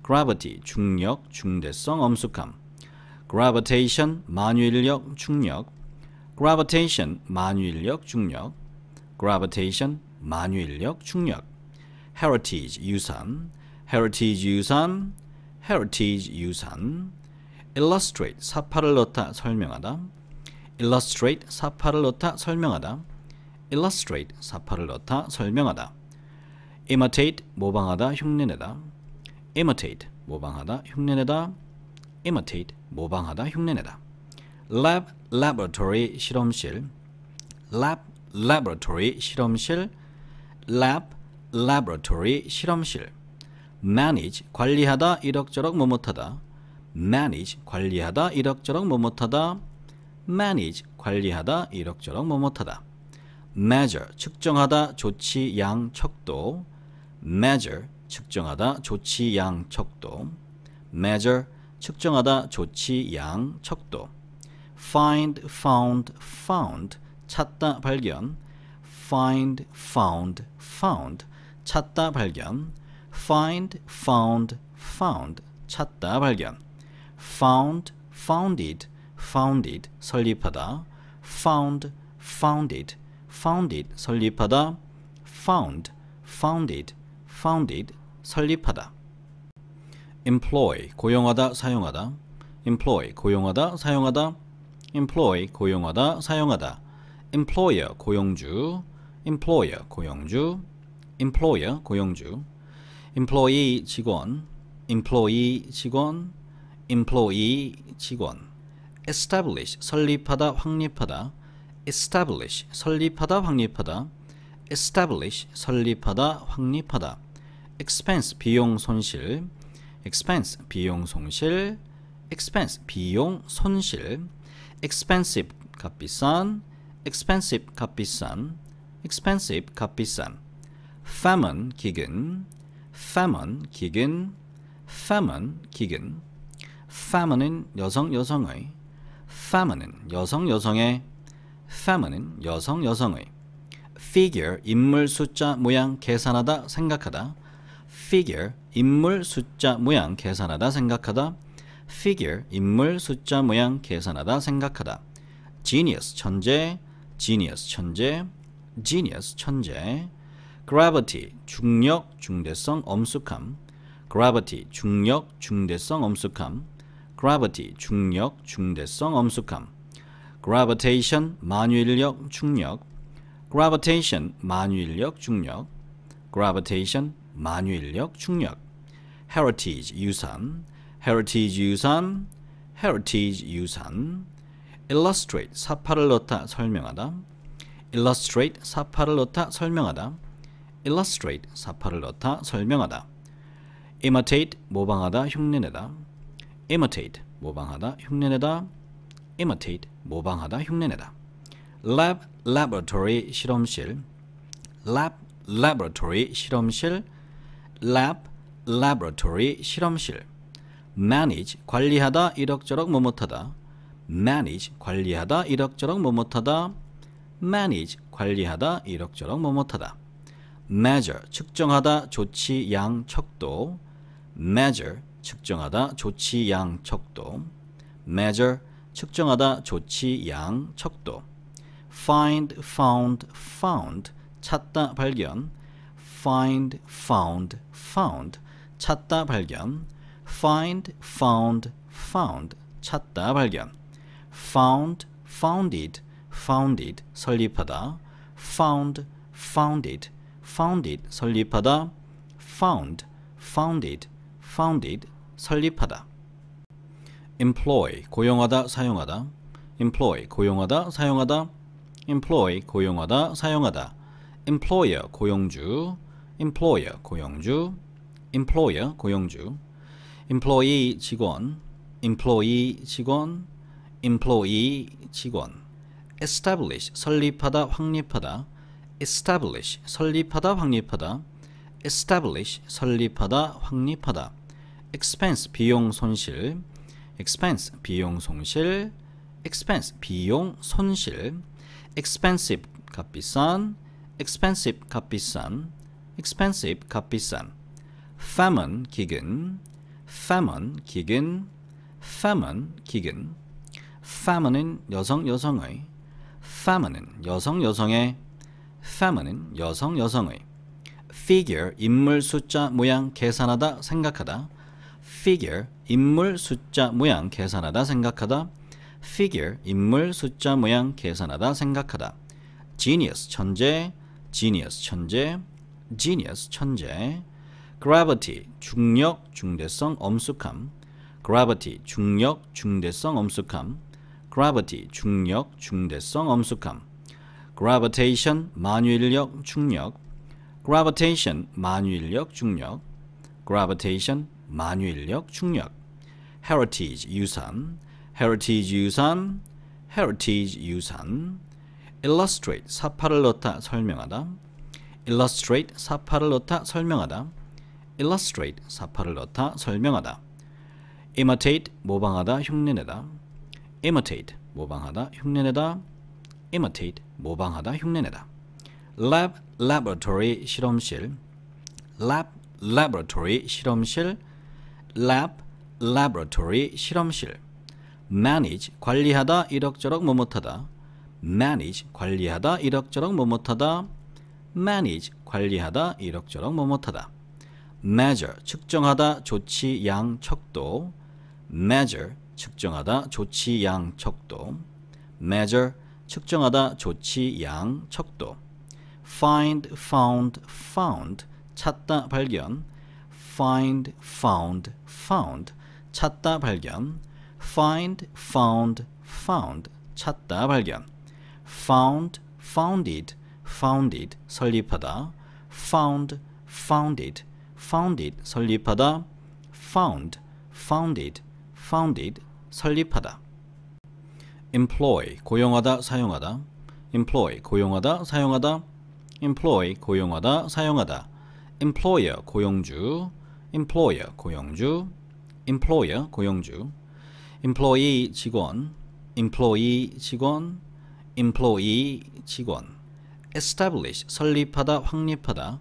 gravity 중력 중대성 엄숙함 gravitation 만유인력 중력 gravitation 만유인력 중력 gravitation 만유인력, 중력, heritage, 유산, heritage, 유산, heritage, 유산, illustrate, 사파를 넣다, 설명하다, illustrate, 사파를 넣다, 설명하다, illustrate, 사파를 넣다, 설명하다, imitate, 모방하다, 흉내내다, imitate, 모방하다, 흉내내다, imitate, 모방하다, 흉내내다, lab, laboratory, 실험실, lab, laboratory, 실험실, lab, laboratory, 실험실 manage, 관리하다, 이럭저럭 뭐뭇하다 manage, 관리하다, 이럭저럭 뭐뭇하다 manage, 관리하다, 이럭저럭 뭐뭇하다 measure, 측정하다, 조치, 양, 척도 measure, 측정하다, 조치, 양, 척도 measure, 측정하다, 조치, 양, 척도 find, found, found 찾다, 발견 find, found, found 찾다 발견 find, found, found 찾다 발견 found, founded, founded 설립하다 found, founded, founded 설립하다 found, founded, founded 설립하다 employ 고용하다 사용하다 employ 고용하다 사용하다 employ 고용하다 사용하다 employer 고용주 employer 고용주 employer 고용주 employee 직원 employee 직원 employee 직원 establish 설립하다 확립하다 establish 설립하다 확립하다 establish 설립하다 확립하다 expense 비용 손실 expense 비용 손실 expense 비용 손실 expensive 값비싼 expensive 값비싼 expensive 값비싼 famine 기근 famine 기근 famine 기근 famine은 여성 여성의 famine은 여성 여성의 famine은 여성 여성의 figure 인물 숫자 모양 계산하다 생각하다 figure 인물 숫자 모양 계산하다 생각하다 figure 인물 숫자 모양 계산하다 생각하다 genius 천재 genius 천재 genius 천재 gravity 중력 중대성 엄숙함 gravity 중력 중대성 엄숙함 gravity 중력 중대성 엄숙함 gravitation 만유인력 중력 gravitation 만유인력 중력 gravitation 만유인력 중력 heritage 유산 heritage 유산 heritage 유산 illustrate 사파를 넣다 설명하다 illustrate 사파를 넣다 설명하다 illustrate 사파를 넣다 설명하다 imitate 모방하다 흉내내다 imitate 모방하다 흉내내다 imitate 모방하다 흉내내다 lab laboratory 실험실 lab laboratory 실험실 lab laboratory 실험실 manage 관리하다 이럭저럭 뭐뭇하다 manage 관리하다 이럭저럭 뭐뭇하다 manage 관리하다 이럭저럭 뭐뭇하다 measure 측정하다 조치 양 척도 measure 측정하다 조치 양 척도 measure 측정하다 조치 양 척도 find found found 찾다 발견 find found found 찾다 발견 find found found 찾다 발견 found founded founded 설립하다 found founded founded 설립하다 found founded founded 설립하다 employ 고용하다 사용하다 employ 고용하다 사용하다 employ 고용하다 사용하다 employer 고용주 employer 고용주 employer 고용주 employee 직원 employee 직원 employee 직원 establish 설립하다 확립하다 establish 설립하다 확립하다 establish 설립하다 확립하다 expense 비용 손실 expense 비용 손실 expense 비용 손실 expensive 값비싼 expensive 값비싼 expensive 값비싼 famine 기근 famine 기근 famine 기근 famine은 여성 여성의 f e m i n e 여성 여성의 f e m i n e 여성 여성의 figure 인물 숫자 모양 계산하다 생각하다 figure 인물 숫자 모양 계산하다 생각하다 figure 인물 숫자 모양 계산하다 생각하다 genius 천재 genius 천재 genius 천재 gravity 중력 중대성 엄숙함 gravity 중력 중대성 엄숙함 gravity 중력, 중대성, 엄숙함 gravitation 만유인력, 중력 gravitation 만유인력, 중력 gravitation 만유인력, 중력 heritage 유산 heritage 유산 heritage 유산 illustrate 사파를 넣다 설명하다 illustrate 사파를 넣다 설명하다 illustrate 사파를 넣다 설명하다 imitate 모방하다 흉내내다 imitate 모방하다 흉내내다 imitate 모방하다 흉내내다 lab laboratory 실험실 lab laboratory 실험실 lab laboratory 실험실 manage 관리하다 이럭저럭 뭐뭇하다 manage 관리하다 이럭저럭 뭐뭇하다 manage 관리하다 이럭저럭 뭐뭇하다 measure 측정하다 조치 양 척도 measure 측정하다 조치 양 척도 measure 측정하다 조치 양 척도 find found found 찾다 발견 find found found 찾다 발견 find found found 찾다 발견 found founded founded 설립하다 found founded founded 설립하다 found founded founded 설립하다 employ 고용하다 사용하다 employ 고용하다 사용하다 employ 고용하다 사용하다 employer 고용주 employer 고용주 employer 고용주 employee 직원 employee 직원 employee 직원 establish 설립하다 확립하다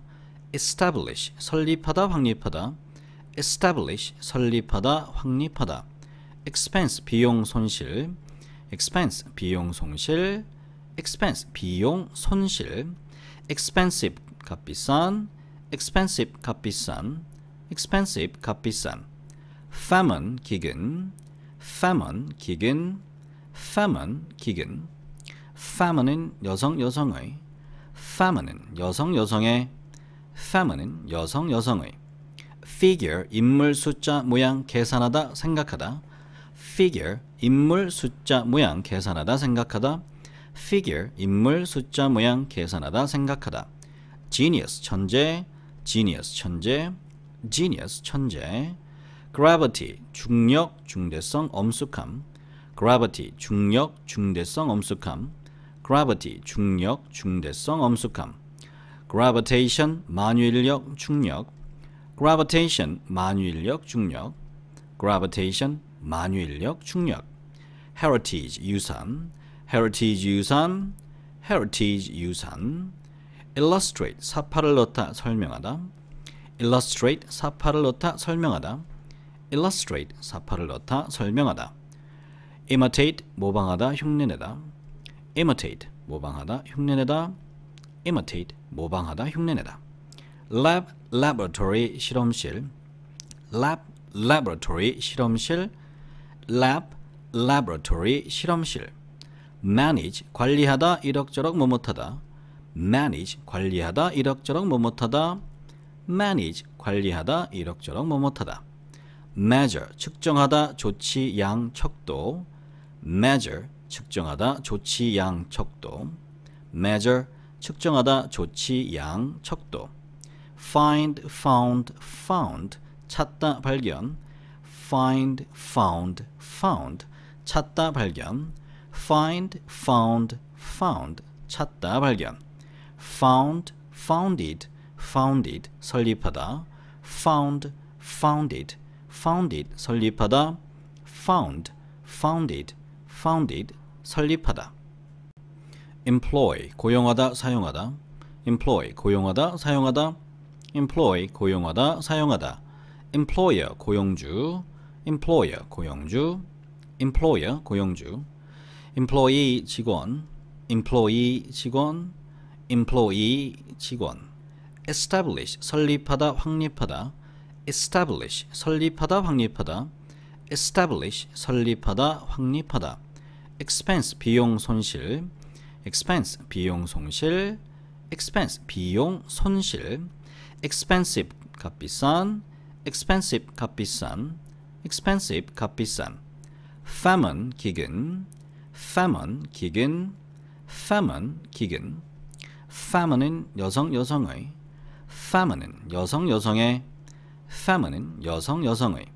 establish 설립하다 확립하다 establish 설립하다 확립하다 expense 비용 손실 expense 비용 손실 expense 비용 손실 expensive 값비싼 expensive 값비싼 expensive 값비싼 famine 기근 famine 기근 famine 기근 famine은 여성 여성의 famine은 여성 여성의 famine은 여성 여성의 figure 인물 숫자 모양 계산하다 생각하다 figure 인물 숫자 모양 계산하다 생각하다 figure 인물 숫자 모양 계산하다 생각하다 genius 천재 genius 천재 genius 천재 gravity 중력 중대성 엄숙함 gravity 중력 중대성 엄숙함 gravity 중력 중대성 엄숙함 gravitation 만유인력 중력 gravitation 만유인력 중력 gravitation 만유인력 중력 heritage 유산 heritage 유산 heritage 유산 illustrate 사파를 넣다 설명하다 illustrate 사파를 넣다 설명하다 illustrate 사파를 넣다 설명하다 imitate 모방하다 흉내내다 imitate 모방하다 흉내내다 imitate 모방하다 흉내내다 lab laboratory 실험실 lab laboratory 실험실 lab, laboratory, 실험실 manage, 관리하다, 이럭저럭 뭐뭇하다 manage, 관리하다, 이럭저럭 뭐뭇하다 manage, 관리하다, 이럭저럭 뭐뭇하다 measure, 측정하다, 조치, 양, 척도 measure, 측정하다, 조치, 양, 척도 measure, 측정하다, 조치, 양, 척도 find, found, found 찾다, 발견 find, found, found 찾다 발견 find, found, found 찾다 발견 found, founded, founded 설립하다 found, founded, founded 설립하다 found, founded, founded 설립하다 employ 고용하다 사용하다 employ 고용하다 사용하다 employ 고용하다 사용하다 employer 고용주 employer 고용주 employer 고용주 employee 직원 employee 직원 employee 직원 establish 설립하다 확립하다 establish 설립하다 확립하다 establish 설립하다 확립하다 expense 비용 손실 expense 비용 손실 expense 비용 손실 expensive 값비싼 expensive 값비싼 expensive 값비싼 famine 기근 famine 기근 famine 기근 famine은 여성 여성의 famine은 여성 여성의 famine은 여성 여성의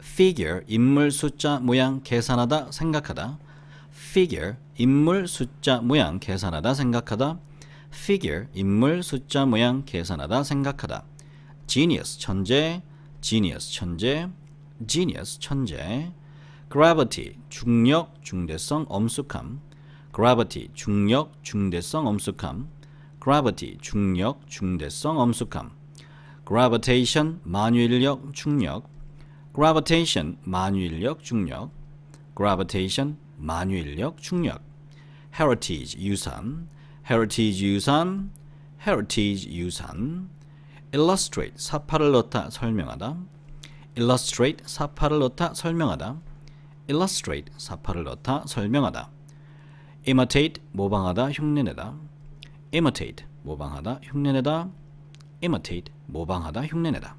figure 인물 숫자 모양 계산하다 생각하다 figure 인물 숫자 모양 계산하다 생각하다 figure 인물 숫자 모양 계산하다 생각하다 genius 천재 genius 천재 genius 천재 gravity 중력 중대성 엄숙함 gravity 중력 중대성 엄숙함 gravity 중력 중대성 엄숙함 gravitation 만유인력 중력 gravitation 만유인력 중력 gravitation 만유인력 중력 heritage 유산 heritage 유산 heritage 유산 illustrate 사파를 넣다 설명하다 illustrate 사파를 넣다 설명하다 illustrate 사파를 넣다 설명하다 imitate 모방하다 흉내내다 imitate 모방하다 흉내내다 imitate 모방하다 흉내내다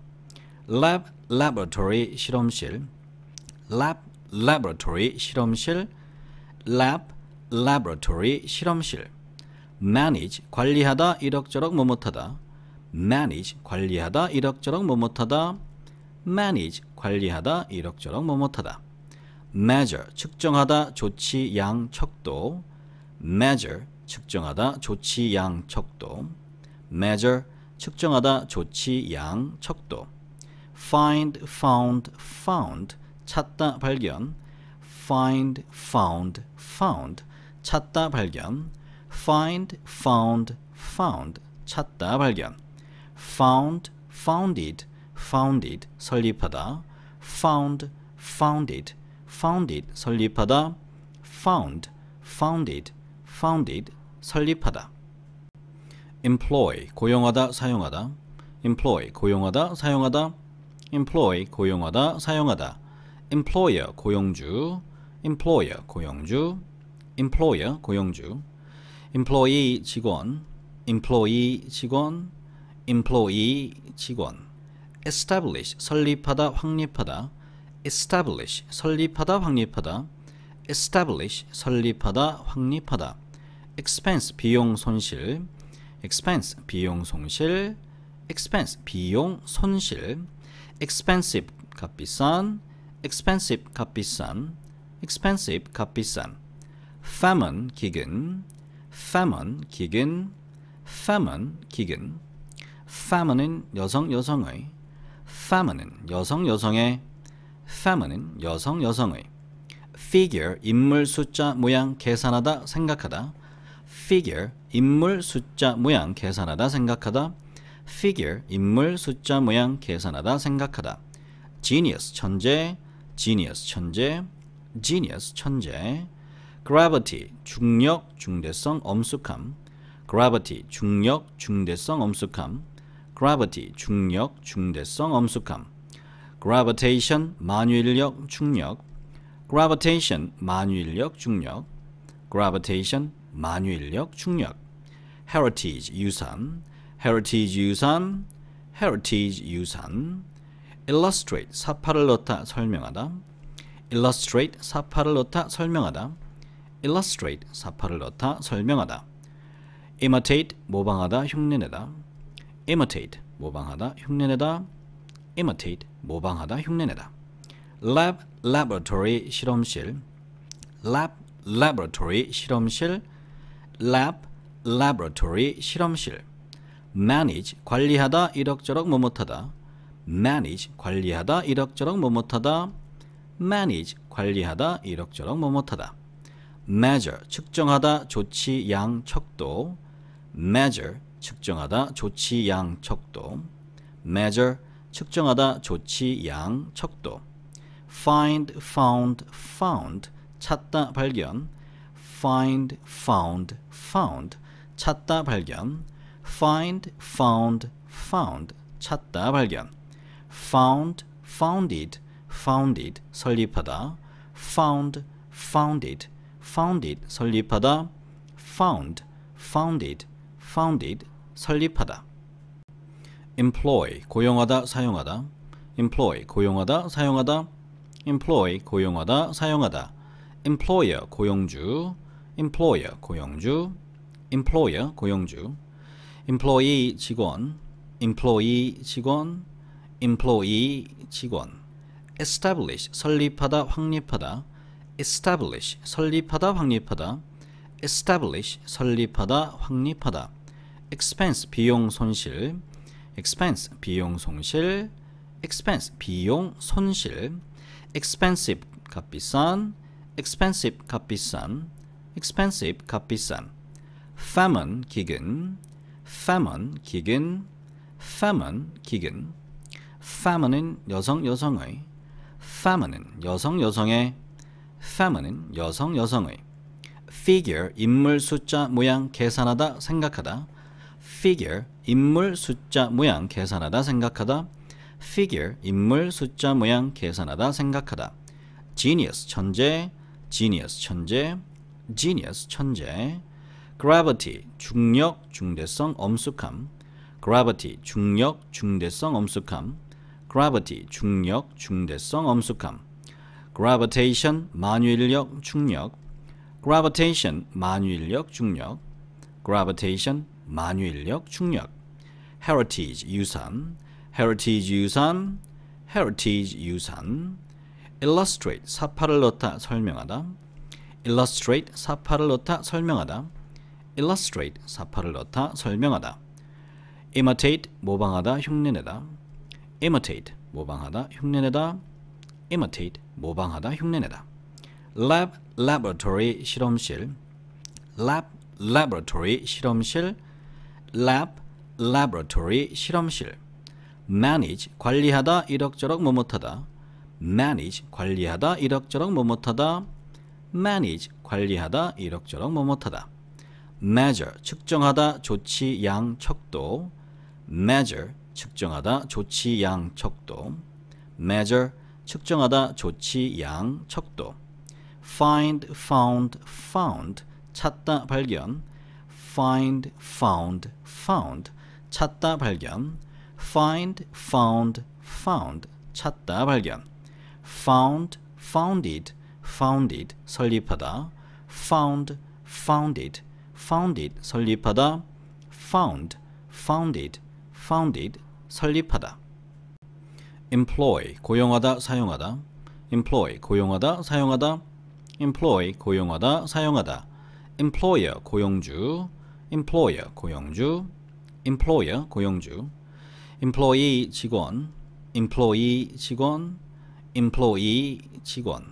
lab laboratory 실험실 lab laboratory 실험실 lab laboratory 실험실 manage 관리하다 이럭저럭 뭐뭇하다 manage 관리하다 이럭저럭 뭐뭇하다 manage 관리하다 이럭저럭 뭐뭇하다 measure 측정하다 조치 양 척도 measure 측정하다 조치 양 척도 measure 측정하다 조치 양 척도 find found found 찾다 발견 find found found 찾다 발견 find found found 찾다 발견 found founded founded 설립하다 found founded founded 설립하다 found founded founded 설립하다 employ 고용하다 사용하다 employ 고용하다 사용하다 employ 고용하다 사용하다 employer 고용주 employer 고용주 employer 고용주 employee 직원 employee 직원 employee 직원 establish 설립하다 확립하다 establish 설립하다 확립하다 establish 설립하다 확립하다 expense 비용 손실 expense 비용 손실 expense 비용 손실 expensive 값비싼 expensive 값비싼 expensive 값비싼 famine 기근 famine 기근 famine 기근 famine은 여성 여성의 f e m i n e 여성 여성의 f e m i n e 여성 여성의 figure 인물 숫자 모양 계산하다 생각하다 figure 인물 숫자 모양 계산하다 생각하다 figure 인물 숫자 모양 계산하다 생각하다 genius 천재 genius 천재 genius 천재 gravity 중력 중대성 엄숙함 gravity 중력 중대성 엄숙함 gravity 중력, 중대성, 엄숙함 gravitation 만유인력, 중력 gravitation 만유인력, 중력 gravitation 만유인력, 중력 heritage 유산 heritage 유산 heritage 유산 illustrate 사파를 넣다 설명하다 illustrate 사파를 넣다 설명하다 illustrate 사파를 넣다 설명하다 imitate 모방하다 흉내내다 imitate 모방하다 흉내내다 imitate 모방하다 흉내내다 lab laboratory 실험실 lab laboratory 실험실 lab laboratory 실험실 manage 관리하다 이럭저럭 뭐뭇하다 manage 관리하다 이럭저럭 뭐뭇하다 manage 관리하다 이럭저럭 뭐뭇하다 measure 측정하다 조치 양 척도 measure 측정하다 조치 양 척도 measure 측정하다 조치 양 척도 find found found 찾다 발견 find found found 찾다 발견 find found found 찾다 발견 found founded founded 설립하다 found founded founded 설립하다 found founded founded 설립하다 employ 고용하다 사용하다 employ 고용하다 사용하다 employ 고용하다 사용하다 employer 고용주 employer 고용주 employer 고용주 employee 직원 employee 직원 employee 직원 establish 설립하다 확립하다 establish 설립하다 확립하다 establish 설립하다 확립하다 expense 비용 손실 expense 비용 손실 expense 비용 손실 expensive 값비싼 expensive 값비싼 expensive 값비싼 famine 기근 famine 기근 famine 기근 famine은 여성 여성의 famine은 여성 여성의 famine은 여성 여성의 figure 인물 숫자 모양 계산하다 생각하다 figure 인물 숫자 모양 계산하다 생각하다 figure 인물 숫자 모양 계산하다 생각하다 genius 천재 genius 천재 genius 천재 gravity 중력 중대성 엄숙함 gravity 중력 중대성 엄숙함 gravity 중력 중대성 엄숙함 gravitation 만유인력 중력 gravitation 만유인력 중력 gravitation 만유인력 중력 heritage 유산 heritage 유산 heritage 유산 illustrate 사파를 넣다 설명하다 illustrate 사파를 넣다 설명하다 illustrate 사파를 넣다 설명하다 imitate 모방하다 흉내내다 imitate 모방하다 흉내내다 imitate 모방하다 흉내내다 lab laboratory 실험실 lab laboratory 실험실 lab, laboratory, 실험실 manage, 관리하다, 이럭저럭 뭐뭇하다 manage, 관리하다, 이럭저럭 뭐뭇하다 manage, 관리하다, 이럭저럭 뭐뭇하다 measure, 측정하다, 조치, 양, 척도 measure, 측정하다, 조치, 양, 척도 measure, 측정하다, 조치, 양, 척도 find, found, found 찾다, 발견 find, found, found 찾다 발견 find, found, found 찾다 발견 found, founded, founded 설립하다 found, founded, founded 설립하다 found, founded, founded 설립하다 employ 고용하다 사용하다 employ 고용하다 사용하다 employ 고용하다 사용하다 employer 고용주 employer 고용주 employer 고용주 employee 직원 employee 직원 employee 직원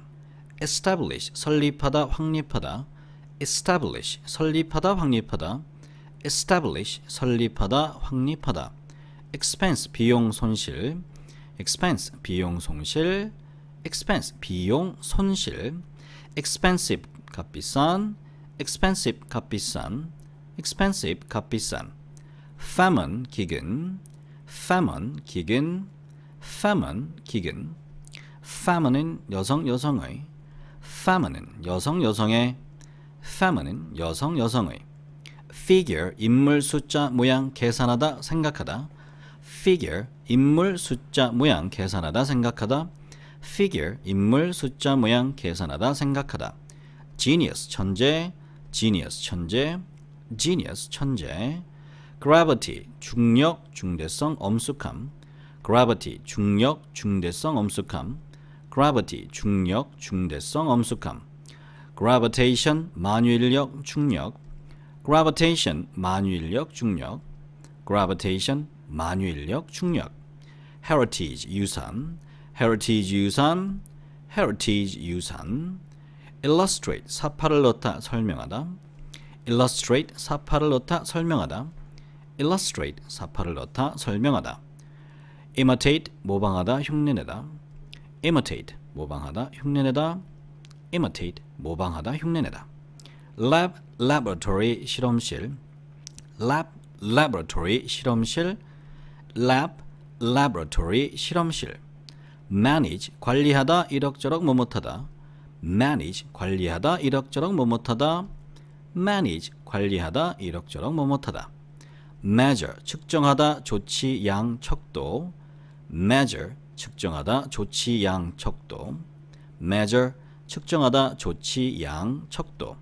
establish 설립하다 확립하다 establish 설립하다 확립하다 establish 설립하다 확립하다 expense 비용 손실 expense 비용 손실 expense 비용 손실 expensive 값비싼 expensive 값비싼 expensive 값비싼 famine 기근 famine 기근 famine 기근 famine은 여성 여성의 famine은 여성 여성의 famine은 여성 여성의 figure 인물 숫자 모양 계산하다 생각하다 figure 인물 숫자 모양 계산하다 생각하다 figure 인물 숫자 모양 계산하다 생각하다 genius 천재 genius 천재 genius 천재 gravity 중력 중대성 엄숙함 gravity 중력 중대성 엄숙함 gravity 중력 중대성 엄숙함 gravitation 만유인력 중력 gravitation 만유인력 중력 gravitation 만유인력 중력 heritage 유산 heritage 유산 heritage 유산 illustrate 사파를 넣다 설명하다 illustrate 사파를 넣다 설명하다 illustrate 사파를 넣다 설명하다 imitate 모방하다 흉내내다 imitate 모방하다 흉내내다 imitate 모방하다 흉내내다 lab laboratory 실험실 lab laboratory 실험실 lab laboratory 실험실 manage 관리하다 이럭저럭 뭐뭇하다 manage 관리하다 이럭저럭 뭐뭇하다 manage 관리하다 이럭저럭 뭐뭇하다 measure 측정하다 조치 양 척도 measure 측정하다 조치 양 척도 measure 측정하다 조치 양 척도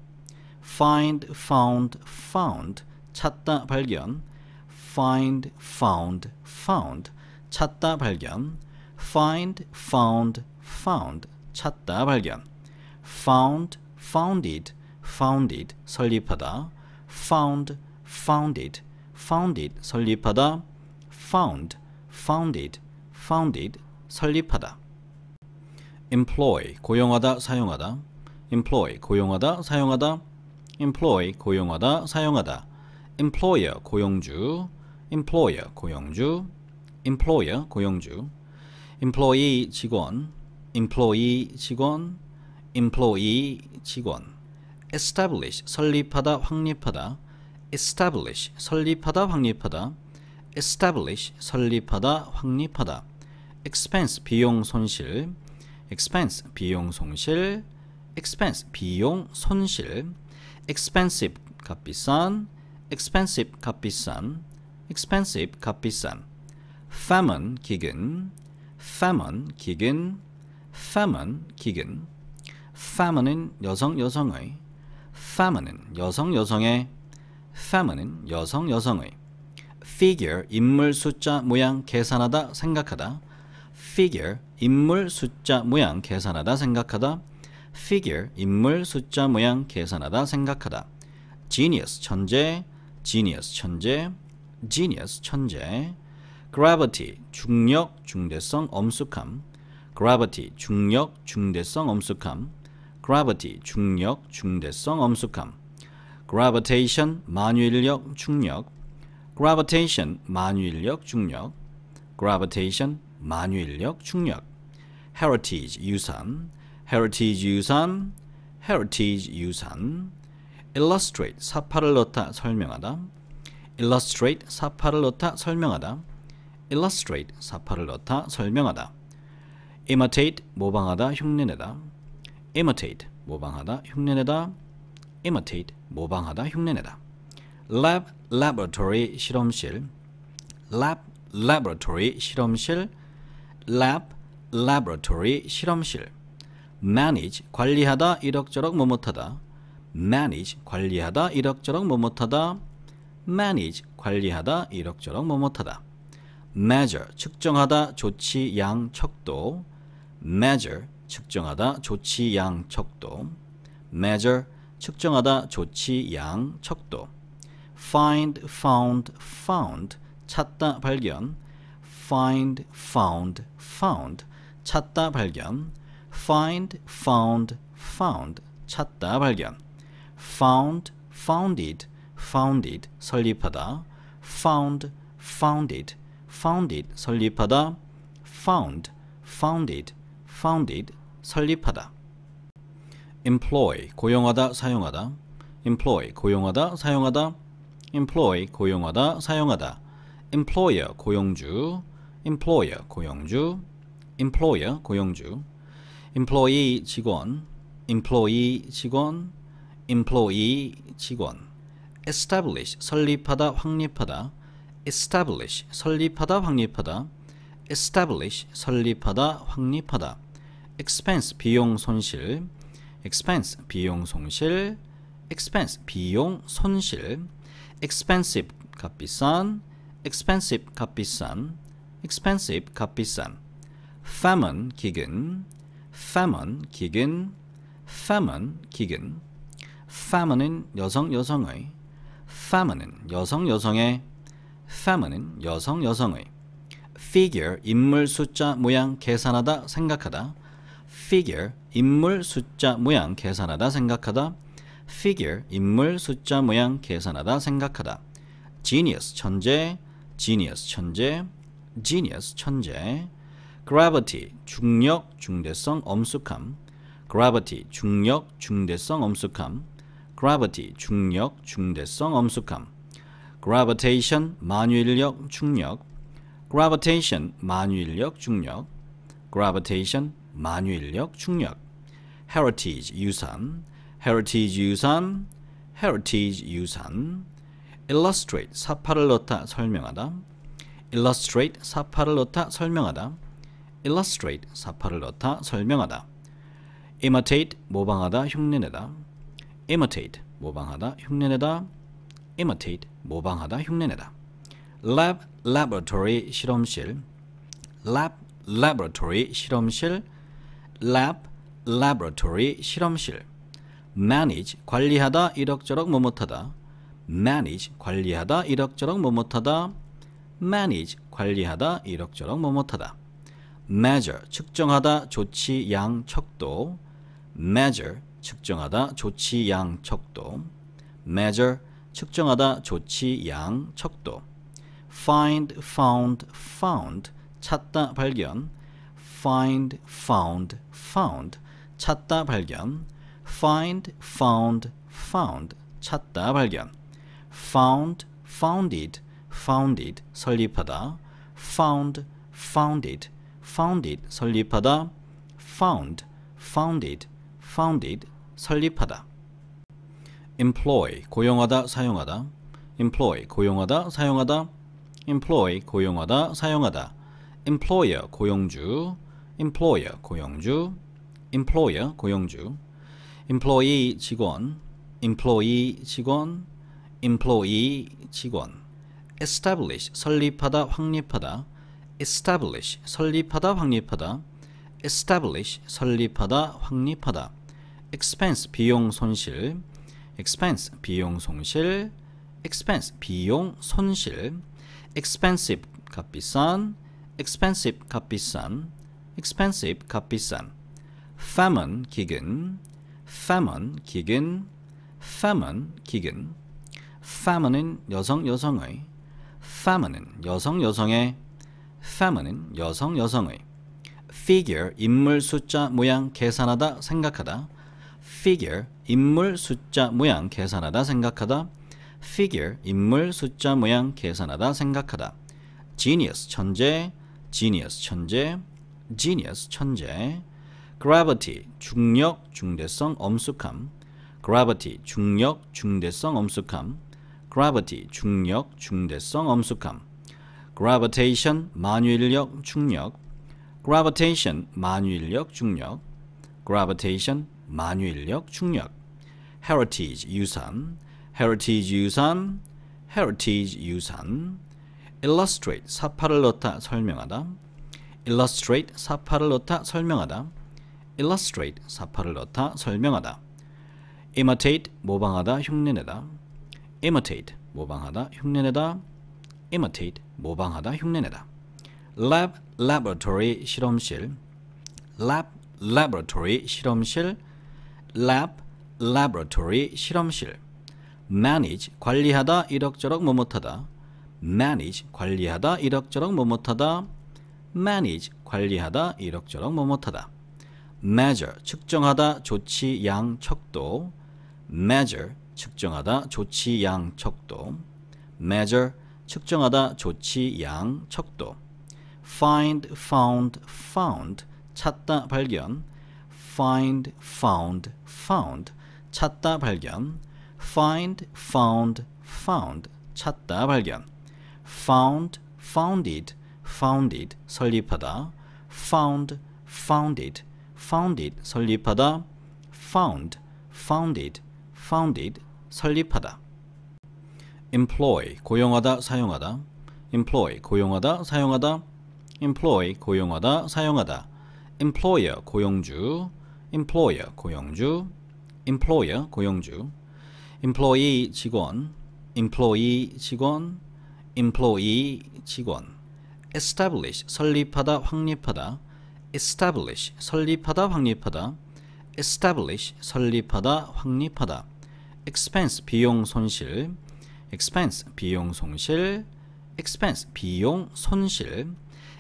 find found found 찾다 발견 find found found 찾다 발견 find found found 찾다 발견 found founded founded 설립하다 found founded founded 설립하다 found founded founded 설립하다 employ 고용하다 사용하다 employ 고용하다 사용하다 employ 고용하다 사용하다 employer 고용주 employer 고용주 employer 고용주 employee 직원 employee 직원 employee 직원 establish 설립하다 확립하다 establish 설립하다 확립하다 establish 설립하다 확립하다 expense 비용 손실 expense 비용 손실 expense 비용 손실 expensive 값비싼 expensive 값비싼 expensive 값비싼 famine 기근 famine 기근 famine 기근 famine은 여성 여성의 f e m i n e 여성 여성의 f e m i n e 여성 여성의 figure 인물 숫자 모양 계산하다 생각하다 figure 인물 숫자 모양 계산하다 생각하다 figure 인물 숫자 모양 계산하다 생각하다 genius 천재 genius 천재 genius 천재 gravity 중력 중대성 엄숙함 gravity 중력 중대성 엄숙함 gravity 중력, 중대성, 엄숙함 gravitation 만유인력, 중력 gravitation 만유인력, 중력 gravitation 만유인력, 중력 heritage 유산 heritage 유산 heritage 유산 illustrate 사파를 넣다 설명하다 illustrate 사파를 넣다 설명하다 illustrate 사파를 넣다 설명하다 imitate 모방하다 흉내내다 imitate 모방하다 흉내내다 imitate 모방하다 흉내내다 lab laboratory 실험실 lab laboratory 실험실 lab laboratory 실험실 manage 관리하다 이럭저럭 뭐뭇하다 manage 관리하다 이럭저럭 뭐뭇하다 manage 관리하다 이럭저럭 뭐뭇하다 measure 측정하다 조치 양 척도 measure 측정하다 조치 양 척도 measure 측정하다 조치 양 척도 find found found 찾다 발견 find found found 찾다 발견 find found found 찾다 발견 found founded founded 설립하다 found founded founded 설립하다 found founded founded 설립하다 employ 고용하다 사용하다 employ 고용하다 사용하다 employ 고용하다 사용하다 employer 고용주 employer 고용주 employer 고용주 employee 직원 employee 직원 employee 직원 establish 설립하다 확립하다 establish 설립하다 확립하다 establish 설립하다 확립하다 expense 비용 손실 expense 비용 손실 expense 비용 손실 expensive 값비싼 expensive 값비싼 expensive 값비싼 famine 기근 famine 기근 famine 기근 famine은 여성 여성의 famine은 여성 여성의 famine은 여성 여성의 figure 인물 숫자 모양 계산하다 생각하다 figure 인물 숫자 모양 계산하다 생각하다 figure 인물 숫자 모양 계산하다 생각하다 genius 천재 genius 천재 genius 천재 gravity 중력 중대성 엄숙함 gravity 중력 중대성 엄숙함 gravity 중력 중대성 엄숙함 gravitation 만유인력 중력 gravitation 만유인력 중력 gravitation 만유인력 중력 heritage 유산 heritage 유산 heritage 유산 illustrate 사파를 넣다 설명하다 illustrate 사파를 넣다 설명하다 illustrate 사파를 넣다 설명하다 imitate 모방하다 흉내내다 imitate 모방하다 흉내내다 imitate 모방하다 흉내내다 lab laboratory 실험실 lab laboratory 실험실 lab, laboratory, 실험실 manage, 관리하다, 이럭저럭 뭐뭇하다 manage, 관리하다, 이럭저럭 뭐뭇하다 manage, 관리하다, 이럭저럭 뭐뭇하다 measure, 측정하다, 조치, 양, 척도 measure, 측정하다, 조치, 양, 척도 measure, 측정하다, 조치, 양, 척도 find, found, found 찾다, 발견 find, found, found 찾다 발견 find, found, found 찾다 발견 found, founded, founded 설립하다 found, founded, founded 설립하다 found, founded, founded 설립하다 employ 고용하다 사용하다 employ 고용하다 사용하다 employ 고용하다 사용하다 employer 고용주 employer 고용주 employer 고용주 employee 직원 employee 직원 employee 직원 establish 설립하다 확립하다 establish 설립하다 확립하다 establish 설립하다 확립하다 expense 비용 손실 expense 비용 손실 expense 비용 손실 expensive 값비싼 expensive 값비싼 expensive 값비싼 famine 기근 famine 기근 famine 기근 famine은 여성 여성의 famine은 여성 여성의 famine은 여성 여성의 figure 인물 숫자 모양 계산하다 생각하다 figure 인물 숫자 모양 계산하다 생각하다 figure 인물 숫자 모양 계산하다 생각하다 genius 천재 genius 천재 genius 천재 gravity 중력 중대성 엄숙함 gravity 중력 중대성 엄숙함 gravity 중력 중대성 엄숙함 gravitation 만유인력 중력 gravitation 만유인력 중력 gravitation 만유인력 중력 heritage 유산 heritage 유산 heritage 유산 illustrate 사파를 넣다 설명하다 illustrate 사파를 넣다 설명하다 illustrate 사파를 넣다 설명하다 imitate 모방하다 흉내내다 imitate 모방하다 흉내내다 imitate 모방하다 흉내내다 lab laboratory 실험실 lab laboratory 실험실 lab laboratory 실험실 manage 관리하다 이럭저럭 뭐뭇하다 manage 관리하다 이럭저럭 뭐뭇하다 manage 관리하다 이럭저럭 뭐뭇하다 measure 측정하다 조치 양 척도 measure 측정하다 조치 양 척도 measure 측정하다 조치 양 척도 find found found 찾다 발견 find found found 찾다 발견 find found found 찾다 발견 found founded founded 설립하다 found founded founded 설립하다 found founded founded 설립하다 employ 고용하다 사용하다 employ 고용하다 사용하다 employ 고용하다 사용하다 employer 고용주 employer 고용주 employer 고용주 employee 직원 employee 직원 employee 직원 establish 설립하다 확립하다 establish 설립하다 확립하다 establish 설립하다 확립하다 expense 비용 손실 expense 비용 손실 expense 비용 손실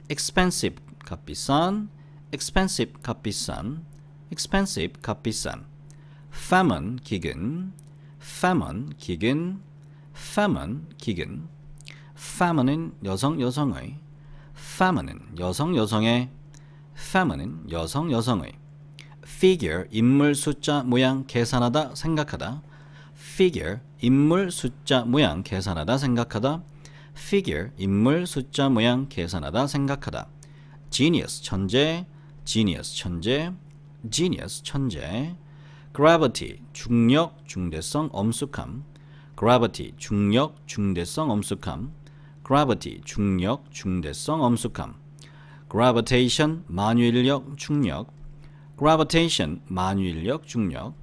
expensive 값비싼 expensive 값비싼 expensive 값비싼 famine 기근 famine 기근 famine 기근 famine은 여성 여성의 f e m i n e 여성 여성의 f e m i n e 여성 여성의 figure 인물 숫자 모양 계산하다 생각하다 figure 인물 숫자 모양 계산하다 생각하다 figure 인물 숫자 모양 계산하다 생각하다 genius 천재 genius 천재 genius 천재 gravity 중력 중대성 엄숙함 gravity 중력 중대성 엄숙함 gravity 중력, 중대성, 엄숙함 gravitation 만유인력, 중력 gravitation 만유인력, 중력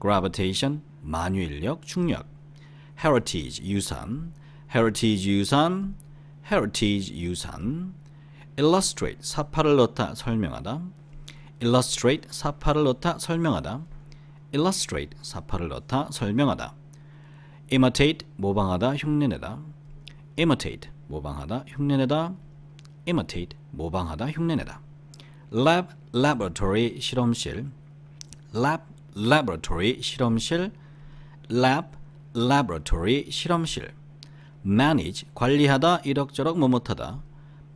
gravitation 만유인력, 중력 heritage 유산 heritage 유산 heritage 유산 illustrate 사파를 넣다 설명하다 illustrate 사파를 넣다 설명하다 illustrate 사파를 넣다 설명하다 imitate 모방하다 흉내내다 imitate 모방하다 흉내내다 imitate 모방하다 흉내내다 lab laboratory 실험실 lab laboratory 실험실 lab laboratory 실험실 manage 관리하다 이럭저럭 뭐뭇하다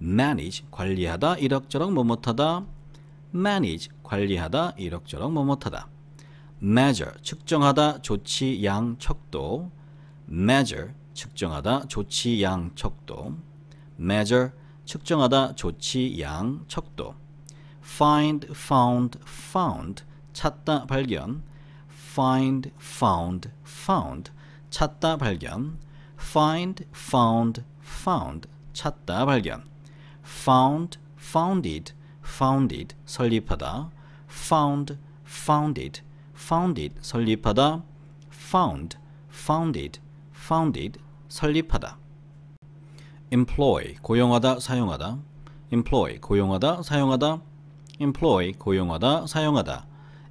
manage 관리하다 이럭저럭 뭐뭇하다 manage 관리하다 이럭저럭 뭐뭇하다 measure 측정하다 조치 양 척도 measure 측정하다 조치 양 척도 measure 측정하다 조치 양 척도 find found found 찾다 발견 find found found 찾다 발견 find found found 찾다 발견 found founded founded 설립하다 found founded founded 설립하다 found founded founded 설립하다 employ 고용하다 사용하다 employ 고용하다 사용하다 employ 고용하다 사용하다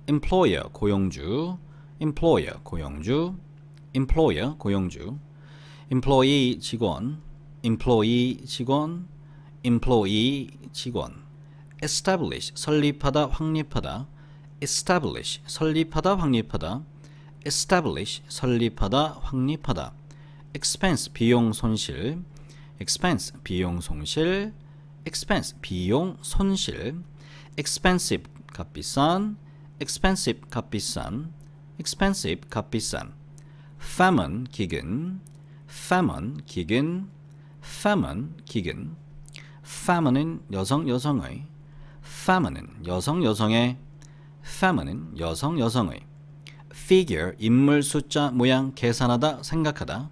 employer 고용주 employer 고용주 employer 고용주 employee 직원 employee 직원 employee 직원 establish 설립하다 확립하다 establish 설립하다 확립하다 establish 설립하다 확립하다 expense 비용 손실 expense 비용 손실 expense 비용 손실 expensive 값비싼 expensive 값비싼 expensive 값비싼 famine 기근 famine 기근 famine 기근 famine은 여성 여성의 famine은 여성 여성의 famine은 여성 여성의 figure 인물 숫자 모양 계산하다 생각하다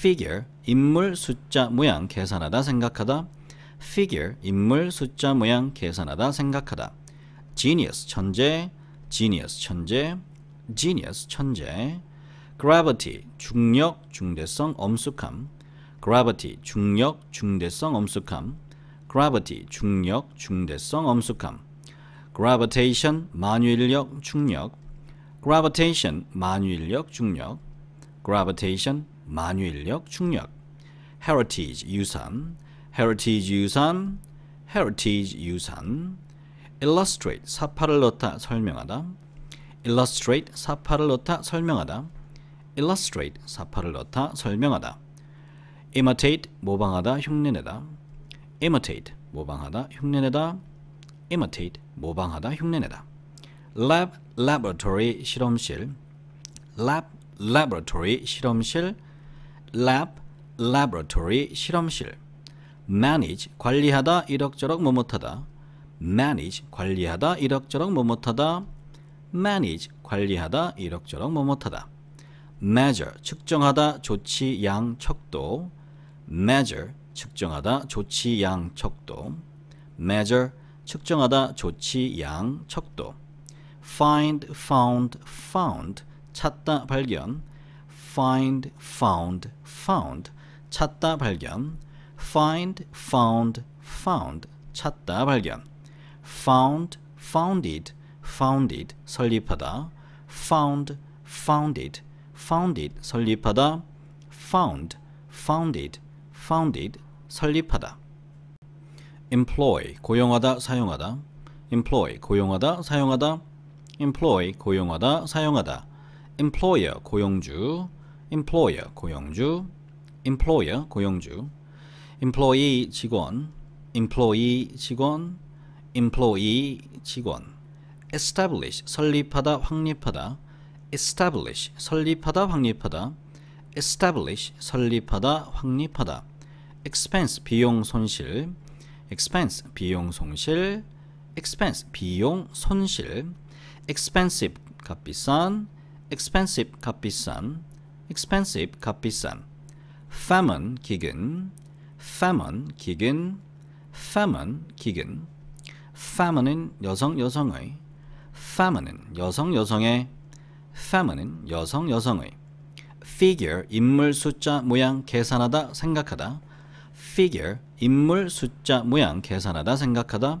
figure 인물 숫자 모양 계산하다 생각하다 figure 인물 숫자 모양 계산하다 생각하다 genius 천재 genius 천재 genius 천재 gravity 중력 중대성 엄숙함 gravity 중력 중대성 엄숙함 gravity 중력 중대성 엄숙함 gravitation 만유인력 중력 gravitation 만유인력 중력 gravitation 만유인력, 충력 heritage, 유산 heritage, 유산 heritage, 유산 illustrate, 사파를 넣다, 설명하다 illustrate, 사파를 넣다, 설명하다 illustrate, 사파를 넣다, 설명하다 imitate, 모방하다, 흉내내다 imitate, 모방하다, 흉내내다 imitate, 모방하다, 흉내내다 lab, laboratory, 실험실 lab, laboratory, 실험실 lab, laboratory, 실험실 manage, 관리하다, 이럭저럭 뭐뭇하다 manage, 관리하다, 이럭저럭 뭐뭇하다 manage, 관리하다, 이럭저럭 뭐뭇하다 measure, 측정하다, 조치, 양, 척도 measure, 측정하다, 조치, 양, 척도 measure, 측정하다, 조치, 양, 척도 find, found, found 찾다, 발견 find, found, found 찾다 발견 find, found, found 찾다 발견 found, founded, founded 설립하다 found, founded, founded 설립하다 found, founded, founded 설립하다 employ 고용하다 사용하다 employ 고용하다 사용하다 employ 고용하다 사용하다 employer 고용주 employer 고용주 employer 고용주 employee 직원 employee 직원 employee 직원 establish 설립하다 확립하다 establish 설립하다 확립하다 establish 설립하다 확립하다 expense 비용 손실 expense 비용 손실 expense 비용 손실 expensive 값비싼 expensive 값비싼 expensive 값비싼 famine 기근 famine 기근 famine 기근 famine은 여성 여성의 famine은 여성 여성의 famine은 여성 여성의 figure 인물 숫자 모양 계산하다 생각하다 figure 인물 숫자 모양 계산하다 생각하다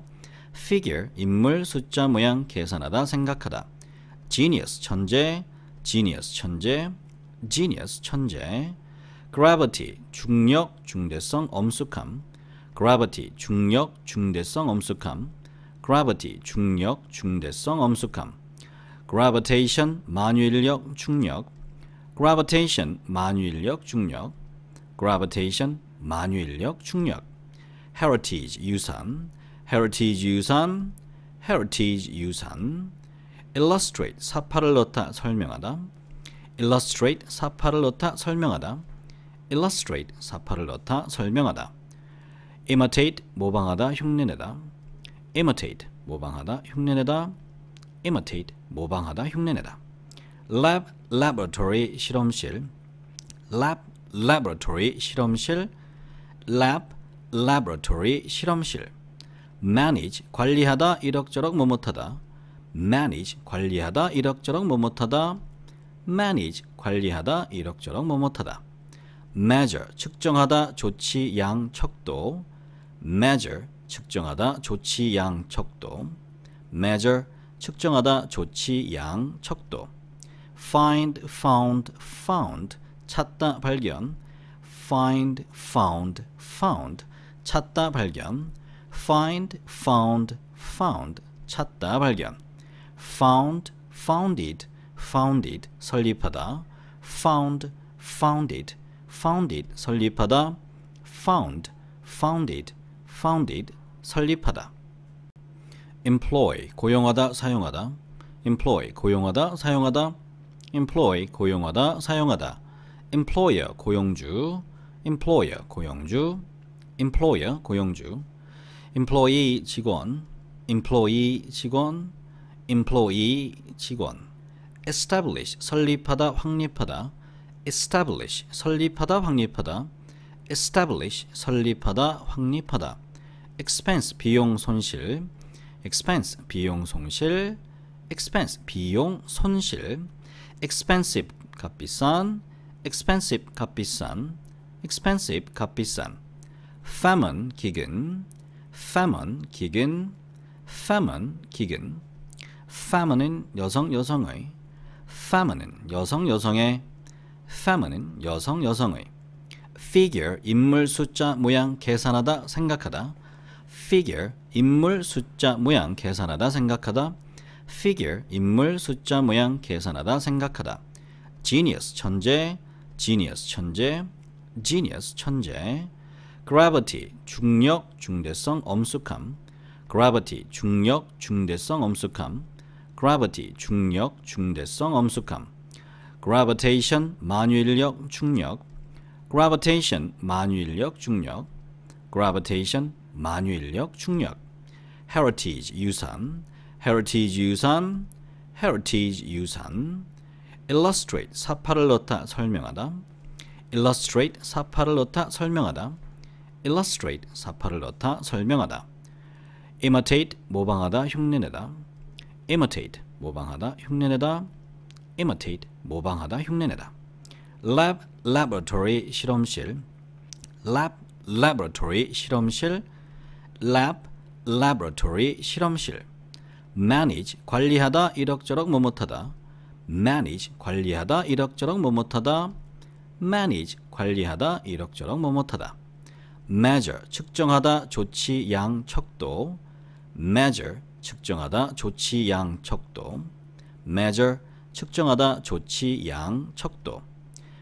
figure 인물 숫자 모양 계산하다 생각하다 genius 천재 genius 천재 genius 천재 gravity 중력 중대성 엄숙함 gravity 중력 중대성 엄숙함 gravity 중력 중대성 엄숙함 gravitation 만유인력 중력 gravitation 만유인력 중력 gravitation 만유인력 중력 heritage 유산 heritage 유산 heritage 유산 illustrate 사파를 넣다 설명하다 illustrate 사파를 넣다 설명하다 illustrate 사파를 넣다 설명하다 imitate 모방하다 흉내내다 imitate 모방하다 흉내내다 imitate 모방하다 흉내내다 lab laboratory 실험실 lab laboratory 실험실 lab laboratory 실험실 manage 관리하다 이럭저럭 뭐뭇하다 manage 관리하다 이럭저럭 뭐뭇하다 manage 관리하다 이럭저럭 뭐뭇하다 measure 측정하다 조치 양 척도 measure 측정하다 조치 양 척도 measure 측정하다 조치 양 척도 find found found 찾다 발견 find found found 찾다 발견 find found found 찾다 발견 found founded founded 설립하다 found founded founded 설립하다 found founded founded 설립하다 employ 고용하다 사용하다 employ 고용하다 사용하다 employ 고용하다 사용하다 employer 고용주 employer 고용주 employer 고용주 employee 직원 employee 직원 employee 직원 establish 설립하다 확립하다 establish 설립하다 확립하다 establish 설립하다 확립하다 expense 비용 손실 expense 비용 손실 expense 비용 손실 expensive 값비싼 expensive 값비싼 expensive 값비싼 famine 기근 famine 기근 famine 기근 famine은 여성 여성의 f e m i n e 여성 여성의 f e m i n e 여성 여성의 figure 인물 숫자 모양 계산하다 생각하다 figure 인물 숫자 모양 계산하다 생각하다 figure 인물 숫자 모양 계산하다 생각하다 genius 천재 genius 천재 genius 천재 gravity 중력 중대성 엄숙함 gravity 중력 중대성 엄숙함 gravity 중력, 중대성, 엄숙함 gravitation 만유인력, 중력 gravitation 만유인력, 중력 gravitation 만유인력, 중력 heritage 유산 heritage 유산 heritage 유산 illustrate 사파를 넣다 설명하다 illustrate 사파를 넣다 설명하다 illustrate 사파를 넣다 설명하다 imitate 모방하다 흉내내다 imitate 모방하다 흉내내다 imitate 모방하다 흉내내다 lab laboratory 실험실 lab laboratory 실험실 lab laboratory 실험실 manage 관리하다 이럭저럭 뭐뭇하다 manage 관리하다 이럭저럭 뭐뭇하다 manage 관리하다 이럭저럭 뭐뭇하다 measure 측정하다 조치 양 척도 measure 측정하다 조치 양 척도 measure 측정하다 조치 양 척도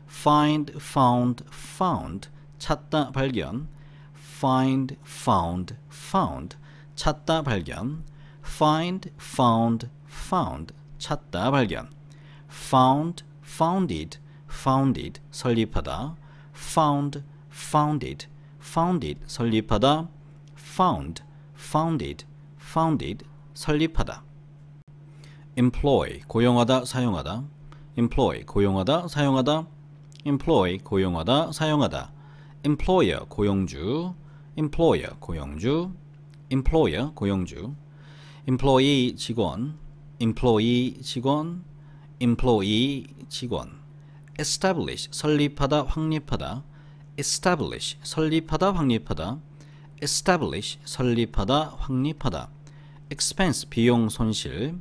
find found found 찾다 발견 find found found 찾다 발견 find found found 찾다 발견 found founded founded 설립하다 found founded founded 설립하다 found founded founded 설립하다 employ 고용하다 사용하다 employ 고용하다 사용하다 employ 고용하다 사용하다 employer 고용주 employer 고용주 employer 고용주 employee 직원 employee 직원 employee 직원 establish 설립하다 확립하다 establish 설립하다 확립하다 establish 설립하다 확립하다 expense 비용 손실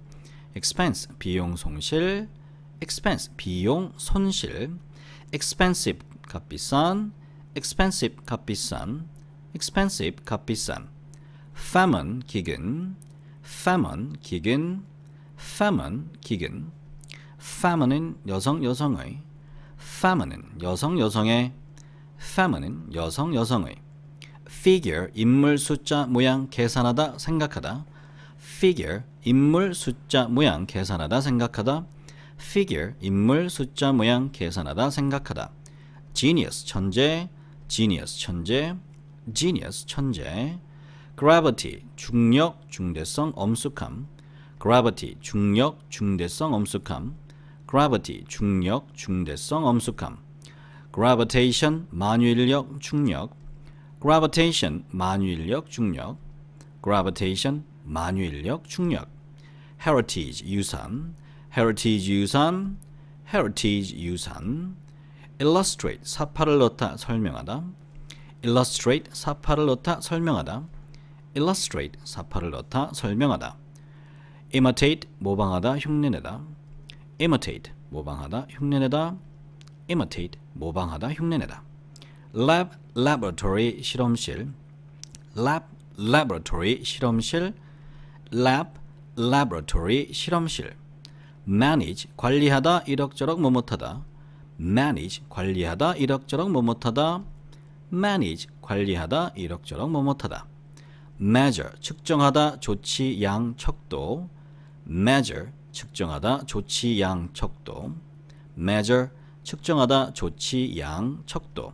expense 비용 손실 expense 비용 손실 expensive 값비싼 expensive 값비싼 expensive 값비싼 famine 기근 famine 기근 famine 기근 famine은 여성 여성의 famine은 여성 여성의 famine은 여성 여성의 figure 인물 숫자 모양 계산하다 생각하다 figure 인물 숫자 모양 계산하다 생각하다 figure 인물 숫자 모양 계산하다 생각하다 genius 천재 genius 천재 genius 천재 gravity 중력 중대성 엄숙함 gravity 중력 중대성 엄숙함 gravity 중력 중대성 엄숙함 gravitation 만유인력 중력 gravitation 만유인력 중력 gravitation 만유인력, 충력, heritage, 유산, heritage 유산, heritage 유산, illustrate, 사파를 넣다, 설명하다, illustrate, 사파를 넣다, 설명하다, illustrate, 사파를 넣다, 설명하다, imitate, 모방하다, 흉내내다, imitate, 모방하다, 흉내내다, imitate, 모방하다, 흉내내다, lab, laboratory, 실험실, lab, laboratory, 실험실, lab, laboratory, 실험실 manage, 관리하다, 이럭저럭 뭐뭇하다 manage, 관리하다, 이럭저럭 뭐뭇하다 manage, 관리하다, 이럭저럭 뭐뭇하다 measure, 측정하다, 조치, 양, 척도 measure, 측정하다, 조치, 양, 척도 measure, 측정하다, 조치, 양, 척도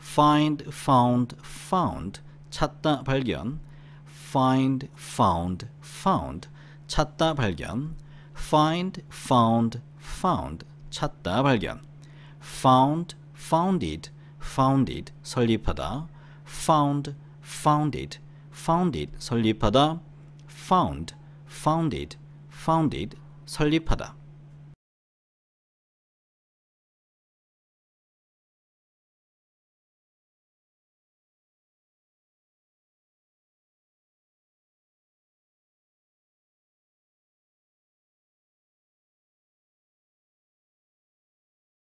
find, found, found 찾다, 발견 find, found, found 찾다 발견 find, found, found 찾다 발견 found, founded, founded 설립하다 found, founded, founded 설립하다 found, founded, founded 설립하다